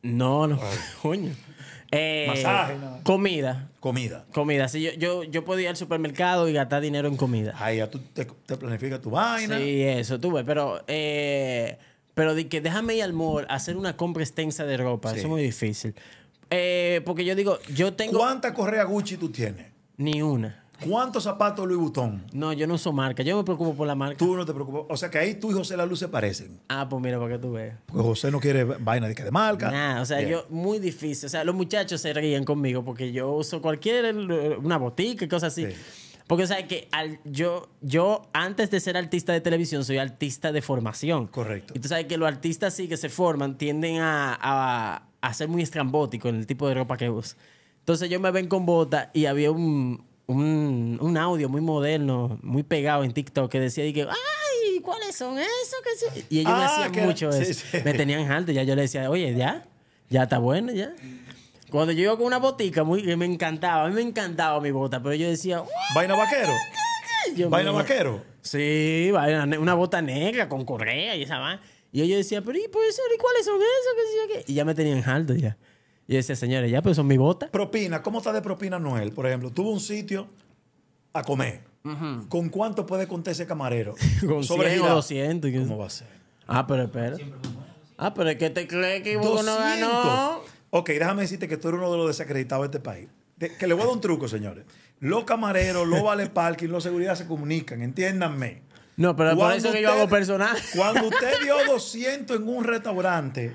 No, no, coño. Eh, comida. Comida. Comida. Sí, yo, yo, yo, podía ir al supermercado y gastar dinero en comida. ahí ya tú te, planificas tu vaina. Sí, eso, tuve. Pero, eh, pero de que déjame ir al mall hacer una compra extensa de ropa. Eso es muy difícil. Eh, porque yo digo, yo tengo. cuánta correa Gucci tú tienes? Ni una. ¿Cuántos zapatos Louis Vuitton? No, yo no uso marca. Yo me preocupo por la marca. Tú no te preocupas. O sea que ahí tú y José La Luz se parecen. Ah, pues mira, para que tú veas. Porque José no quiere vaina de que de marca. Nada, o sea, yo, muy difícil. O sea, los muchachos se ríen conmigo porque yo uso cualquier, eh, una botica y cosas así. Porque, o que al, yo, yo, antes de ser artista de televisión, soy artista de formación. Correcto. Y tú sabes que los artistas sí que se forman tienden a, ser muy estrambóticos en el tipo de ropa que usan. Entonces, yo me ven con bota y había un, un, un, audio muy moderno, muy pegado en TikTok que decía, ay, ¿cuáles son esos? y ellos me ah, hacían mucho eso. Me tenían alto, ya yo le decía, oye, ya, ya está bueno, ya. Cuando yo iba con una botica, muy, me encantaba, a mí me encantaba mi bota, pero yo decía, vaina vaquero. Yo, vaina vaquero. Sí, una bota negra con correa y esa va. Y yo decía, pero ¿y, pues ¿y cuáles son esos? Y ya me tenían alto ya. Y ese señores, ya, pero pues, son mi bota. Propina, ¿cómo está de propina Noel? Por ejemplo, tuvo un sitio a comer. ¿Con cuánto puede contar ese camarero? Con Sobre 100 200. ¿Cómo va a ser? Ah, pero espera. Ah, pero es que te crees que vos no ganó. Ok, déjame decirte que tú eres uno de los desacreditados de este país. que le voy a dar un truco, señores. Los camareros, los vale parking, los seguridad se comunican, entiéndanme. No, pero cuando por eso que yo hago personal. Cuando usted dio 200 en un restaurante,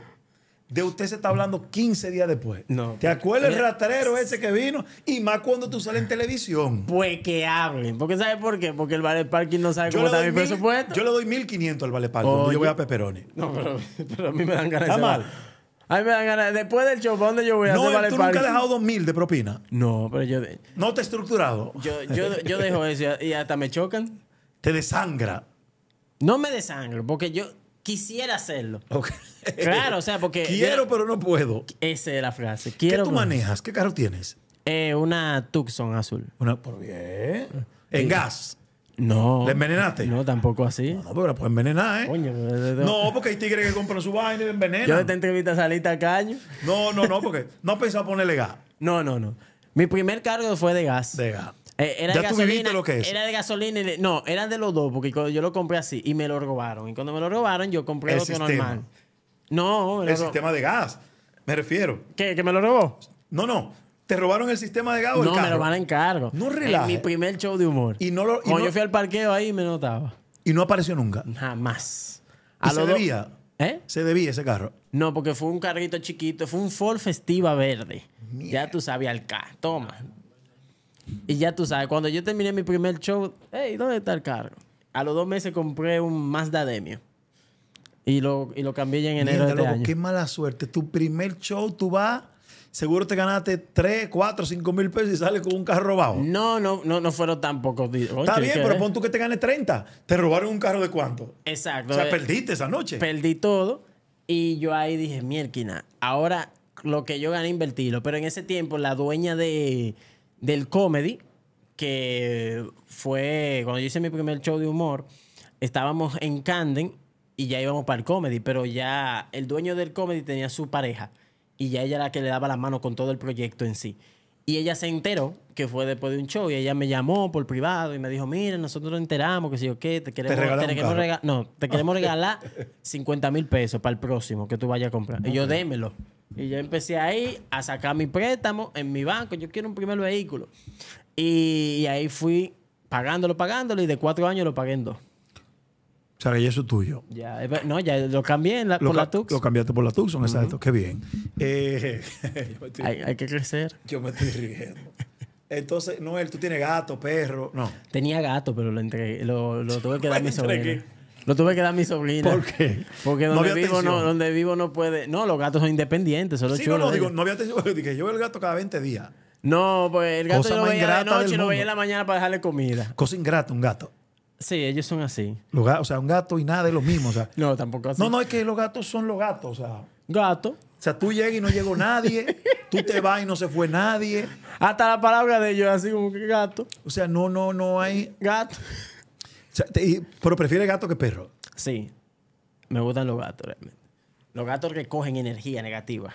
de usted se está hablando 15 días después. No. ¿Te acuerdas el rastrero ese que vino? Y más cuando tú sales en televisión. Pues que hablen. qué? ¿sabes por qué? Porque el Vale Parking no sabe cómo está mi presupuesto. Yo le doy 1.500 al Vale Parking. yo voy a Peperoni. No, pero, a mí me dan ganas Está mal. A mí me dan ganas. Después del show, ¿dónde yo voy a no, hacer Vale tú nunca has dejado 2.000 de propina. No, pero yo... No te he estructurado. Yo, yo, yo dejo eso y hasta me chocan. Te desangra. No me desangro, porque yo Quisiera hacerlo. Claro, o sea, porque. Quiero, pero no puedo. Esa es la frase. Quiero, ¿Qué tú manejas? ¿Qué carro tienes? Eh, una Tucson azul. Una, por bien. En gas. No. ¿Le envenenaste? No, tampoco así. No, pero la puedes envenenar, ¿eh? Coño, no, porque hay tigres que compran su vaina y envenenan. Yo te entrevista a Salita Caño. No, no, no, porque no pensaba ponerle gas. No, no, no. Mi primer cargo fue de gas. De gas. Eh, era de gasolina, lo que Era de gasolina. Y de, no, era de los dos, porque yo lo compré así y me lo robaron. Y cuando me lo robaron, yo compré el otro normal. No, el sistema de gas. Me refiero. ¿Qué? ¿Que me lo robó? No, no. ¿Te robaron el sistema de gas o no, el carro? No, me van en cargo. No En mi primer show de humor. Y no lo, yo fui al parqueo ahí me notaba. ¿Y no apareció nunca? Jamás. A se debía? ¿Eh? ¿Se debía ese carro? No, porque fue un carrito chiquito. Fue un Ford Festiva verde. Ya tú sabías el carro. Toma. Y ya tú sabes, cuando yo terminé mi primer show, ¿dónde está el carro? A los dos meses compré un Mazda Demio. Y lo, y lo cambié ya en enero de este año. Qué mala suerte. Tu primer show, tú vas, seguro te ganaste 3, 4, 5 mil pesos y sales con un carro robado. No, no, no, no fueron tan pocos. Está bien, pero pon tú que te ganes 30. ¿Te robaron un carro de cuánto? Exacto. O sea, eh, perdiste esa noche. Perdí todo. Y yo ahí dije, mierquina, ahora lo que yo gané invertirlo. Pero en ese tiempo, la dueña de del comedy, que fue cuando yo hice mi primer show de humor, estábamos en Camden y ya íbamos para el comedy, pero ya el dueño del comedy tenía su pareja y ya ella era la que le daba la mano con todo el proyecto en sí. Y ella se enteró que fue después de un show y ella me llamó por privado y me dijo, mira, nosotros nos enteramos, que si yo qué, te queremos, regalar, no, te queremos regalar 50 mil pesos para el próximo que tú vayas a comprar. Y yo démelo. Y yo empecé ahí a sacar mi préstamo en mi banco. Yo quiero un primer vehículo. Y, ahí fui pagándolo, pagándolo. Y de cuatro años lo pagué en dos. O sea, que eso es tuyo. Ya, no, ya lo cambié en por la Tux Lo cambiaste por la Tucson, exacto. Qué bien. Eh, hay, que crecer. Yo me estoy riendo. Entonces, Noel, tú tienes gato, perro. No. Tenía gato, pero lo, entregué, lo, tuve que dar mi lo tuve que dar a mi sobrina. ¿Por qué? Porque donde, vivo, no, donde vivo no puede. No, los gatos son independientes, solo sí, No, no, digo, eh. no había atención. Dije, yo veo el gato cada 20 días. No, pues el gato lo veía la noche y lo veía en la mañana para dejarle comida. Cosa ingrata, un gato. Sí, ellos son así. o sea, un gato y nada es lo mismo. no, tampoco así. No, no, es que los gatos son los gatos. O sea. Gato. O sea, tú llegas y no llegó nadie, tú te vas y no se fue nadie. Hasta la palabra de ellos, así como que gato. O sea, no, no, no hay. Gato pero prefiere gato que perro. Sí, me gustan los gatos realmente. Los gatos recogen energía negativa.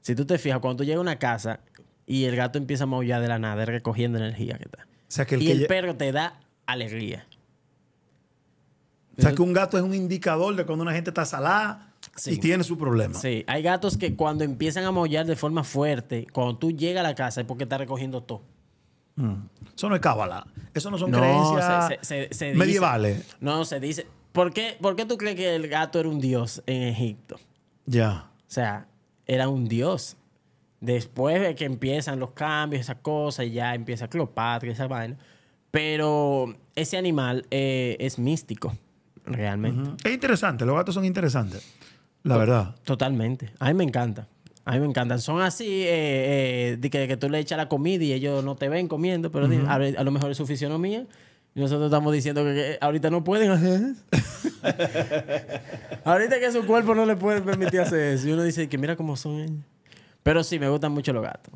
Si tú te fijas, cuando tú llegas a una casa y el gato empieza a maullar de la nada, es recogiendo energía que está. que el, y el perro te da alegría. o sea, que un gato es un indicador de cuando una gente está salada y tiene su problema. Sí, hay gatos que cuando empiezan a maullar de forma fuerte, cuando tú llegas a la casa es porque está recogiendo todo. Mm. Eso no es cábala. Eso no son creencias medievales. no, se dice. ¿Por qué, tú crees que el gato era un dios en Egipto? Ya. O sea, era un dios. Después de que empiezan los cambios, esas cosas, ya empieza Cleopatra, esa vaina. Pero ese animal eh, es místico, realmente. Es interesante, los gatos son interesantes, la verdad. Totalmente. A mí me encanta. A mí me encantan. Son así, eh, eh, de que, tú le echas la comida y ellos no te ven comiendo, pero a, lo mejor es su fisionomía. Y nosotros estamos diciendo que, ahorita no pueden hacer ahorita que su cuerpo no le puede permitir hacer eso. Y uno dice que mira cómo son ellos. Pero sí, me gustan mucho los gatos.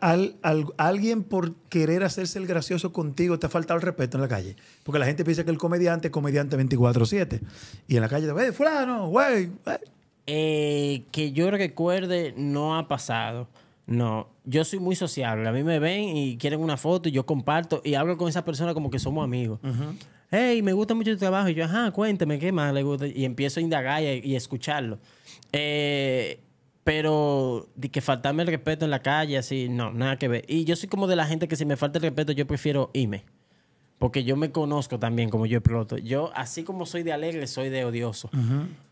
Al, alguien por querer hacerse el gracioso contigo te ha faltado el respeto en la calle. Porque la gente piensa que el comediante es comediante 24-7. Y en la calle, te ve, fulano, güey, eh, que yo recuerde, no ha pasado. No, yo soy muy sociable. A mí me ven y quieren una foto y yo comparto y hablo con esa persona como que somos amigos. Hey, me gusta mucho tu trabajo. Y yo, ajá, cuénteme qué más le gusta. Y empiezo a indagar y, escucharlo. Eh, pero de que faltarme el respeto en la calle, así, no, nada que ver. Y yo soy como de la gente que si me falta el respeto, yo prefiero irme porque yo me conozco también como yo exploto. Yo, así como soy de alegre, soy de odioso.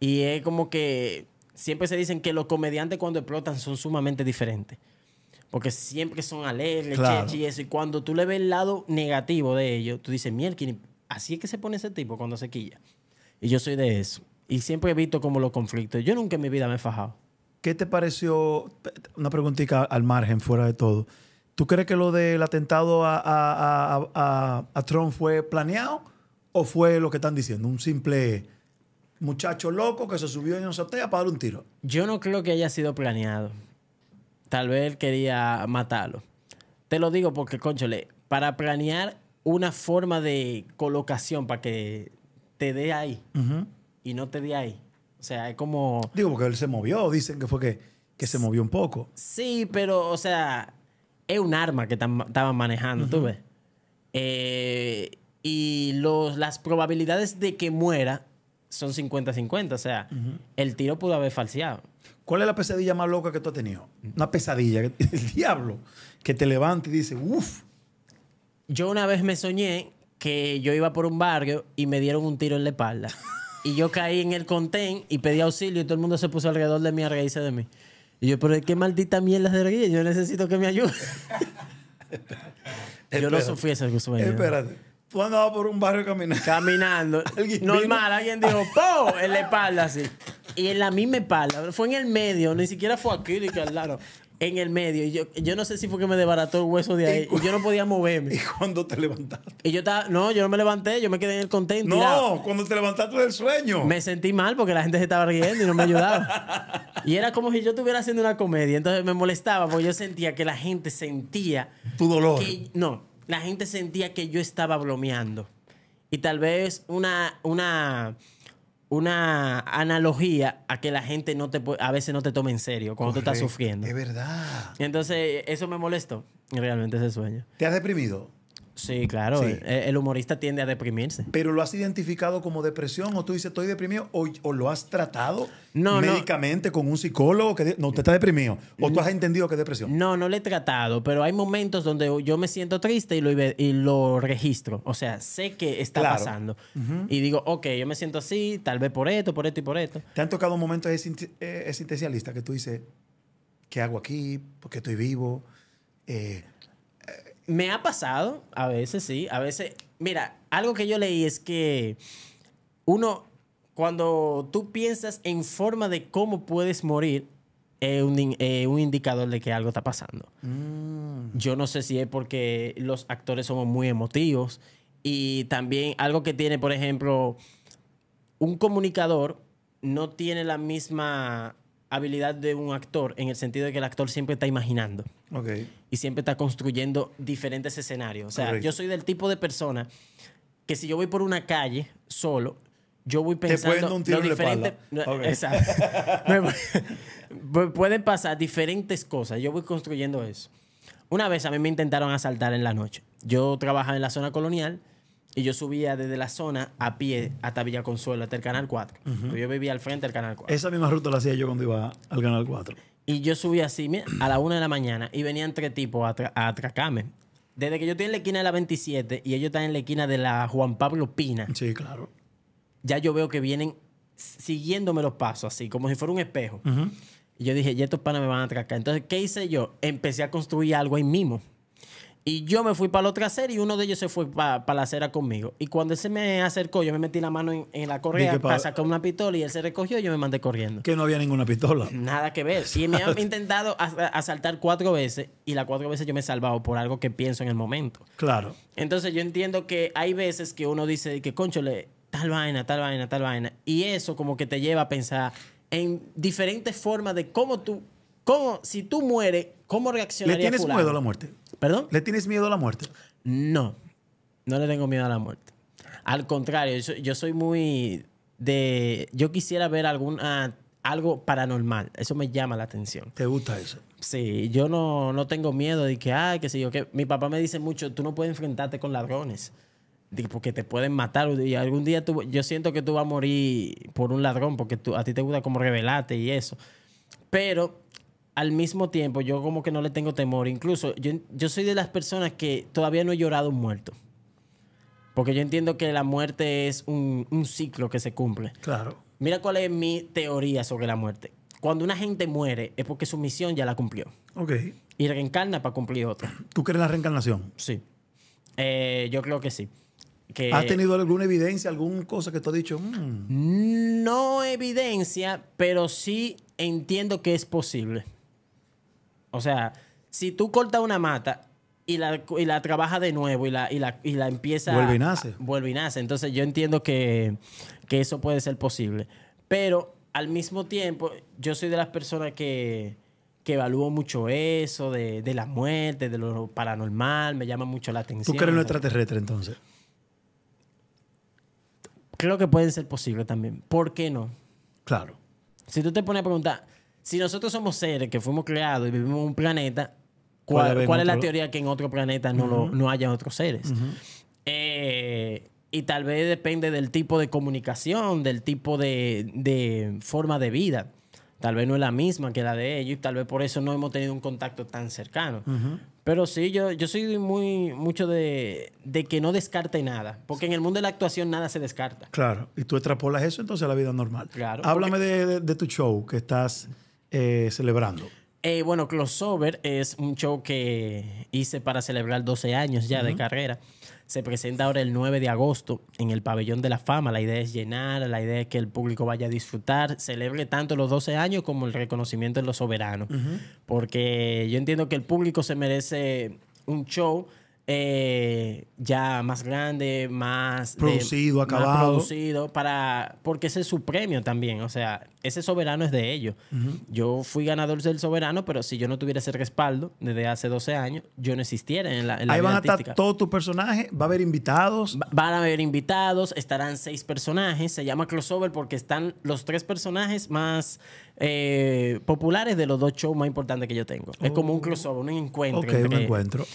Y es como que siempre se dicen que los comediantes cuando explotan son sumamente diferentes. Porque siempre son alegres, y eso. Y cuando tú le ves el lado negativo de ellos, tú dices, Mielkin, así es que se pone ese tipo cuando se quilla. Y yo soy de eso. Y siempre he visto como los conflictos. Yo nunca en mi vida me he fajado. ¿Qué te pareció, una preguntita al margen, fuera de todo, ¿Tú crees que lo del atentado a, Trump fue planeado o fue lo que están diciendo? Un simple muchacho loco que se subió en un satélite para dar un tiro. Yo no creo que haya sido planeado. Tal vez quería matarlo. Te lo digo porque, conchole, para planear una forma de colocación para que te dé ahí y no te dé ahí. O sea, es como... Digo, porque él se movió, dicen que fue que, que se movió un poco. Sí, pero, o sea, es un arma que estaban manejando, tú ves. Eh, y las probabilidades de que muera son 50-50, o sea, el tiro pudo haber falseado. ¿Cuál es la pesadilla más loca que tú has tenido? Una pesadilla, el diablo, que te levanta y dice, uff. Yo una vez me soñé que yo iba por un barrio y me dieron un tiro en la espalda. y yo caí en el contén y pedí auxilio y todo el mundo se puso alrededor de mí a reírse de mí. Y yo, pero qué maldita mierda de guía? yo necesito que me ayude. yo no sufrí ese sueño. Espérate. Tú andabas por un barrio caminando. Caminando. No normal, alguien dijo, ¡po! En la espalda así. Y en la misma espalda. Fue en el medio, ni siquiera fue aquí, ni que al lado en el medio. Y yo, no sé si fue que me desbarató el hueso de ahí. Y, yo no podía moverme. ¿Y cuando te levantaste? Y yo estaba, no, yo no me levanté, yo me quedé en el contento. No, cuando te levantaste del sueño. Me sentí mal porque la gente se estaba riendo y no me ayudaba. y era como si yo estuviera haciendo una comedia. Entonces me molestaba porque yo sentía que la gente sentía. Tu dolor. no, la gente sentía que yo estaba bromeando. Y tal vez una, una una analogía a que la gente no te a veces no te tome en serio cuando estás sufriendo. Es verdad. Entonces, eso me molestó realmente ese sueño. ¿Te has deprimido? Sí, claro. El, humorista tiende a deprimirse. ¿Pero lo has identificado como depresión o tú dices estoy deprimido o, lo has tratado no, médicamente con un psicólogo? que No, te está deprimido. ¿O tú has entendido que es depresión? No, no lo he tratado, pero hay momentos donde yo me siento triste y lo, y lo registro. O sea, sé que está pasando. Y digo, ok, yo me siento así, tal vez por esto, por esto y por esto. ¿Te han tocado momentos existencialistas eh, que tú dices, ¿qué hago aquí? ¿Por qué estoy vivo? Eh, me ha pasado, a veces sí, a veces. Mira, algo que yo leí es que uno, cuando tú piensas en forma de cómo puedes morir, es un, indicador de que algo está pasando. Mm. Yo no sé si es porque los actores somos muy emotivos y también algo que tiene, por ejemplo, un comunicador no tiene la misma habilidad de un actor en el sentido de que el actor siempre está imaginando. Okay y siempre está construyendo diferentes escenarios. O sea, yo soy del tipo de persona que si yo voy por una calle solo, yo voy pensando... Te un tiro pueden pasar diferentes cosas. Yo voy construyendo eso. Una vez a mí me intentaron asaltar en la noche. Yo trabajaba en la zona colonial y yo subía desde la zona a pie hasta Villa Consuelo, hasta el Canal 4. Yo vivía al frente del Canal 4. Esa misma ruta la hacía yo cuando iba al Canal 4. Y yo subí así a la una de la mañana y venían tres tipos a, atracarme. Desde que yo estoy en la esquina de la 27 y ellos están en la esquina de la Juan Pablo Pina. Sí, claro. Ya yo veo que vienen siguiéndome los pasos, así, como si fuera un espejo. Y yo dije, y estos panas me van a atracar. Entonces, ¿qué hice yo? Empecé a construir algo ahí mismo. Y yo me fui para la otra acera y uno de ellos se fue para pa la acera conmigo. Y cuando él se me acercó, yo me metí la mano en, la correa para sacar una pistola y él se recogió y yo me mandé corriendo. Que no había ninguna pistola. Nada que ver. Y me han intentado asaltar cuatro veces y las cuatro veces yo me he salvado por algo que pienso en el momento. Claro. Entonces yo entiendo que hay veces que uno dice que, concho, tal vaina, tal vaina, tal vaina. Y eso como que te lleva a pensar en diferentes formas de cómo tú, cómo, si tú mueres, cómo reaccionarías. ¿Le tienes miedo a la muerte? ¿Perdón? ¿Le tienes miedo a la muerte? No, no le tengo miedo a la muerte. Al contrario, yo, soy muy de... Yo quisiera ver algo paranormal. Eso me llama la atención. ¿Te gusta eso? Sí, yo no, no tengo miedo de que, ay, qué sé yo, que mi papá me dice mucho, tú no puedes enfrentarte con ladrones porque te pueden matar. Y algún día tú, yo siento que tú vas a morir por un ladrón, porque a ti te gusta como revelarte y eso. Pero al mismo tiempo yo como que no le tengo temor. Incluso yo, soy de las personas que todavía no he llorado un muerto. Porque yo entiendo que la muerte es un, ciclo que se cumple. Claro. Mira cuál es mi teoría sobre la muerte. Cuando una gente muere es porque su misión ya la cumplió. Ok. Y reencarna para cumplir otra. ¿Tú crees la reencarnación? Sí. Eh, yo creo que sí. ¿Has tenido alguna evidencia, alguna cosa que te has dicho? Mm"? No evidencia, pero sí entiendo que es posible. O sea, si tú cortas una mata y la, y trabaja de nuevo y la, y la, y la empieza... Vuelve y nace. vuelve y nace. Entonces yo entiendo que, eso puede ser posible. Pero al mismo tiempo, yo soy de las personas que, evalúo mucho eso, de, la muerte, de lo paranormal, me llama mucho la atención. ¿Tú crees en lo extraterrestre entonces? Creo que pueden ser posibles también. ¿Por qué no? Claro. Si tú te pones a preguntar, si nosotros somos seres que fuimos creados y vivimos en un planeta, ¿cuál, es la teoría que en otro planeta no, no haya otros seres? Eh, y tal vez depende del tipo de comunicación, del tipo de, forma de vida tal vez no es la misma que la de ellos y tal vez por eso no hemos tenido un contacto tan cercano. Pero sí, yo, yo soy muy mucho de, que no descarte nada, porque en el mundo de la actuación nada se descarta. Claro, y tú extrapolas eso entonces a la vida normal. Háblame de, tu show, que estás eh, celebrando? Eh, bueno, Crossover es un show que hice para celebrar 12 años ya de carrera. Se presenta ahora el 9 de agosto en el Pabellón de la Fama. La idea es llenar, la idea es que el público vaya a disfrutar, celebre tanto los 12 años como el reconocimiento de los soberanos. Porque yo entiendo que el público se merece un show eh, ya más grande, más producido, acabado. producido para porque ese es su premio también, o sea, ese soberano es de ellos. Yo fui ganador del soberano, pero si yo no tuviera ese respaldo desde hace 12 años, yo no existiera en la, en Ahí van a estar todos tus personajes, va a haber invitados. van a haber invitados, estarán seis personajes, se llama crossover porque están los tres personajes más eh, populares de los dos shows más importantes que yo tengo. Es como un oh. crossover, un encuentro. Ok, un encuentro.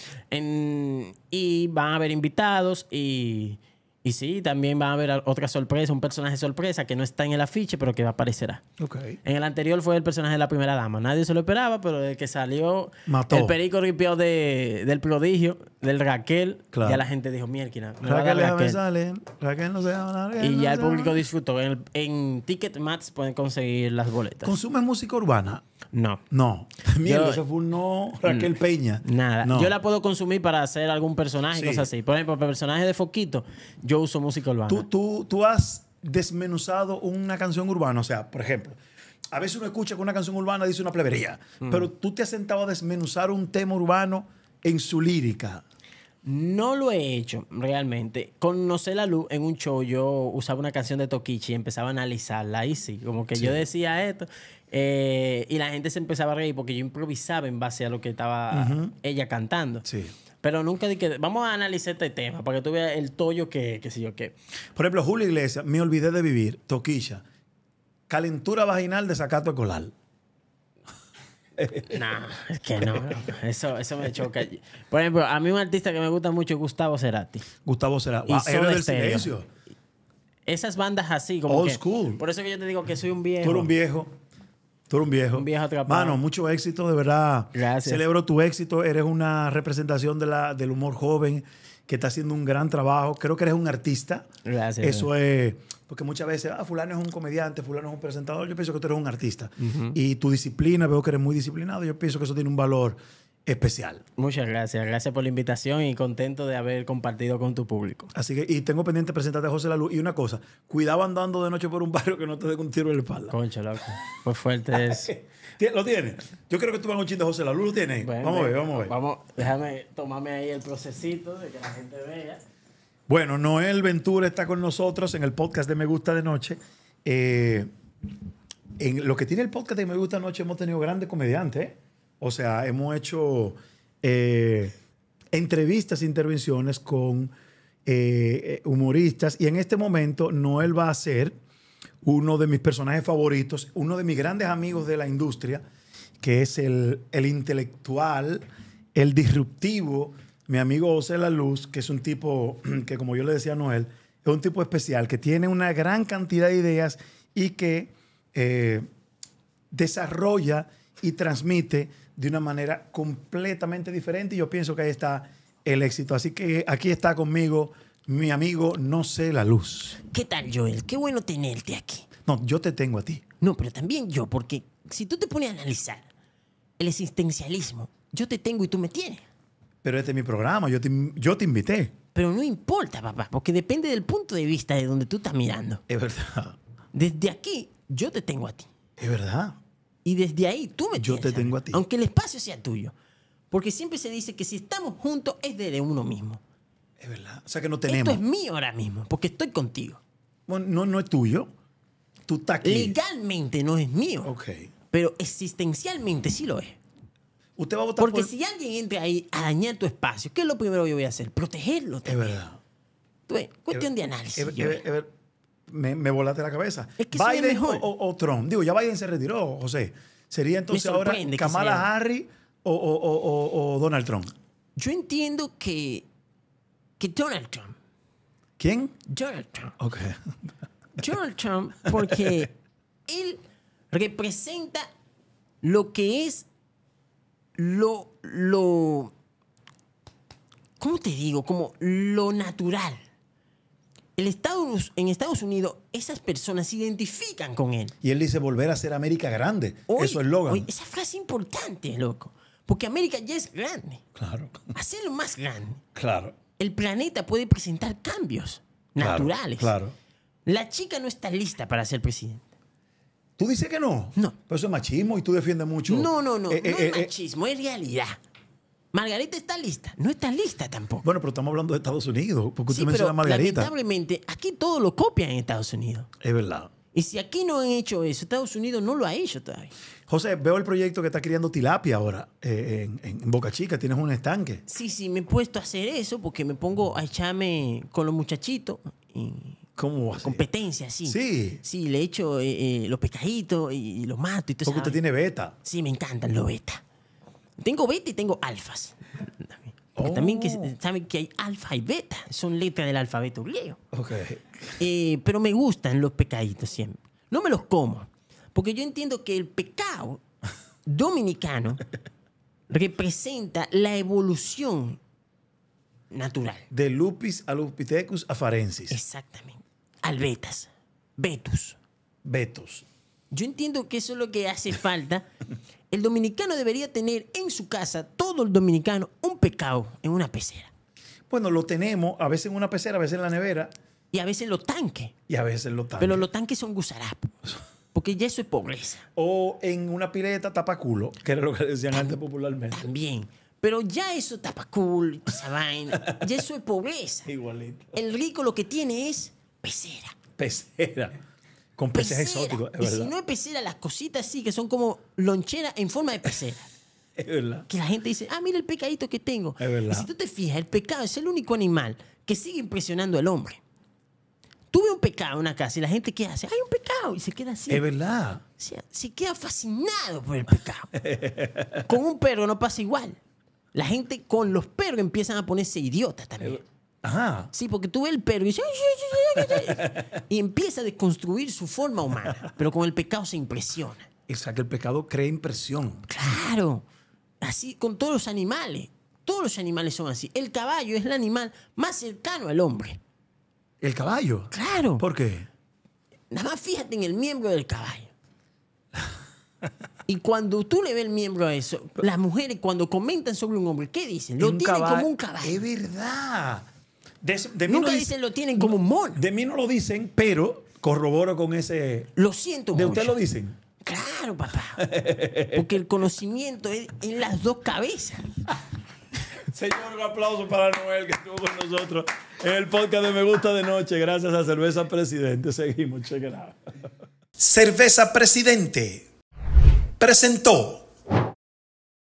y van a haber invitados y... Y sí, también va a haber otra sorpresa, un personaje sorpresa que no está en el afiche, pero que aparecerá. Okay. En el anterior fue el personaje de la primera dama. Nadie se lo esperaba, pero el que salió el perico ripió de, del prodigio, del Raquel, ya la gente dijo, mierda, Raquel, Sale. Raquel no se a dar Y ya el público disfrutó. En, en Ticket pueden conseguir las boletas. ¿Consume música urbana? No. No. Mierda, eso fue no, Raquel mm, Peña. Nada. Yo la puedo consumir para hacer algún personaje y cosas así. Por ejemplo, personaje de Foquito, yo uso música urbana. Tú, tú, tú has desmenuzado una canción urbana. O sea, por ejemplo, a veces uno escucha que una canción urbana dice una plebería, mm. pero tú te has sentado a desmenuzar un tema urbano en su lírica. No lo he hecho realmente. Con No sé la luz, en un show yo usaba una canción de Tokichi y empezaba a analizarla Y sí. Como que yo decía esto eh, y la gente se empezaba a reír porque yo improvisaba en base a lo que estaba ella cantando. Sí. Pero nunca dije, vamos a analizar este tema para que tú veas el tollo que, que sé yo qué. Por ejemplo, Julio Iglesias, Me olvidé de vivir, Toquilla, calentura vaginal de sacato colal. no es que no. Eso, me choca. Por ejemplo, a mí un artista que me gusta mucho es Gustavo Cerati. Gustavo Cerati. Wow, ah, del Silencio. Esas bandas así, como Old school. Por eso que yo te digo que soy un viejo. Tú eres un viejo. Tú eres un viejo. Un viejo atrapado. Mano, mucho éxito, de verdad. Gracias. Celebro tu éxito. Eres una representación del humor joven que está haciendo un gran trabajo. Creo que eres un artista. Gracias. Eso es. Porque muchas veces, ah, fulano es un comediante, fulano es un presentador. Yo pienso que tú eres un artista. Y tu disciplina, veo que eres muy disciplinado. Yo pienso que eso tiene un valor especial. Muchas gracias, gracias por la invitación y contento de haber compartido con tu público. Así que, y tengo pendiente presentarte a José La Luz. Y una cosa, cuidado andando de noche por un barrio que no te dé un tiro en la espalda. Concha, loco. Pues fuerte es. ¿Lo tiene Yo creo que tú vas un chiste, José La Luz, lo tienes vamos a ver, vamos a ver. Vamos, déjame tomarme ahí el procesito de que la gente vea. Bueno, Noel Ventura está con nosotros en el podcast de Me Gusta de Noche. Eh, en lo que tiene el podcast de Me Gusta de Noche hemos tenido grandes comediantes, ¿eh? O sea, hemos hecho eh, entrevistas, intervenciones con eh, humoristas y en este momento Noel va a ser uno de mis personajes favoritos, uno de mis grandes amigos de la industria, que es el, intelectual, el disruptivo, mi amigo José La Luz, que es un tipo que, como yo le decía a Noel, es un tipo especial, que tiene una gran cantidad de ideas y que eh, desarrolla y transmite de una manera completamente diferente y yo pienso que ahí está el éxito. Así que aquí está conmigo mi amigo No sé la luz. ¿Qué tal, Joel? Qué bueno tenerte aquí. No, yo te tengo a ti. No, pero también yo, porque si tú te pones a analizar el existencialismo, yo te tengo y tú me tienes. Pero este es mi programa, yo te, yo te invité. Pero no importa, papá, porque depende del punto de vista de donde tú estás mirando. Es verdad. Desde aquí, yo te tengo a ti. Es verdad. Y desde ahí tú me Yo te tengo a ti. Aunque el espacio sea tuyo. Porque siempre se dice que si estamos juntos es de uno mismo. Es verdad. O sea que no tenemos. Esto es mío ahora mismo, porque estoy contigo. Bueno, no, no es tuyo. Tú estás Legalmente no es mío. Ok. Pero existencialmente sí lo es. Usted va a votar Porque si alguien entra ahí a dañar tu espacio, ¿qué es lo primero que yo voy a hacer? Protegerlo también. Pues, es verdad. cuestión de análisis me, volaste la cabeza. Biden O, Trump. Digo, ya Biden se retiró, José. Sería entonces ahora Kamala Harris o, o, Donald Trump. Yo entiendo que, que Donald Trump. ¿Quién? Donald Trump. Ok. Donald Trump, porque él representa lo que es lo, lo, ¿cómo te digo? Como lo natural el Estados, en Estados Unidos esas personas se identifican con él. Y él dice volver a ser América grande. Eso es Logan. esa frase importante, loco. Porque América ya es grande. Claro. Hacerlo más grande. Claro. El planeta puede presentar cambios naturales. Claro. La chica no está lista para ser presidenta. ¿Tú dices que no? No. Pero eso es machismo y tú defiendes mucho. No, no, no. Eh, no eh, es eh, machismo, es realidad. Margarita está lista. No está lista tampoco. Bueno, pero estamos hablando de Estados Unidos. Porque usted menciona a Margarita. Lamentablemente, aquí todo lo copian en Estados Unidos. Es verdad. Y si aquí no han hecho eso, Estados Unidos no lo ha hecho todavía. José, veo el proyecto que está criando tilapia ahora eh, en, Boca Chica. Tienes un estanque. Sí, sí, me he puesto a hacer eso porque me pongo a echarme con los muchachitos. Y ¿Cómo Competencia, sí. Sí. Sí, le echo hecho eh, los pescaditos y, los mato y todo Porque usted tiene beta. Sí, me encantan los beta. Tengo beta y tengo alfas. Oh. también que, saben que hay alfa y beta, son letras del alfabeto griego. Eh, pero me gustan los pecaditos siempre. No me los como, porque yo entiendo que el pecado dominicano representa la evolución natural. De lupis a lupitecus farensis. Exactamente. Al betas. Betus. Betus. Yo entiendo que eso es lo que hace falta el dominicano debería tener en su casa, todo el dominicano, un pecado en una pecera. Bueno, lo tenemos, a veces en una pecera, a veces en la nevera. Y a veces en los tanques. Y a veces en los tanques. Pero los tanques son gusarapos. Porque ya eso es pobreza. O en una pileta tapaculo, que era lo que decían antes popularmente. También. Pero ya eso tapaculo, esa vaina. Ya eso es pobreza. Igualito. El rico lo que tiene es pecera. Pecera. Con peces exóticos, es y si no es pecera, las cositas así, que son como loncheras en forma de pecera. es verdad. Que la gente dice, ah, mira el pecadito que tengo. Es verdad. si tú te fijas, el pecado es el único animal que sigue impresionando al hombre. Tuve un pecado en una casa y la gente qué hace, hay un pecado y se queda así. Es verdad. Se, se queda fascinado por el pecado. con un perro no pasa igual. La gente con los perros empiezan a ponerse idiotas también. Ajá. Sí, porque tú ves el perro y dices, y empieza a desconstruir su forma humana, pero con el pecado se impresiona. que el pecado crea impresión. Claro, así con todos los animales, todos los animales son así. El caballo es el animal más cercano al hombre. ¿El caballo? Claro. ¿Por qué? Nada más fíjate en el miembro del caballo. Y cuando tú le ves el miembro a eso, las mujeres cuando comentan sobre un hombre, ¿qué dicen? Lo tienen como un caballo. Es verdad. De, Nunca dicen lo tienen como un De mí no lo dicen, pero corroboro con ese. Lo siento, De usted lo dicen. Claro, papá. Porque el conocimiento es en las dos cabezas. Señor, un aplauso para Noel que estuvo con nosotros en el podcast de Me Gusta de Noche. Gracias a Cerveza Presidente. Seguimos, chequenado. Cerveza Presidente presentó.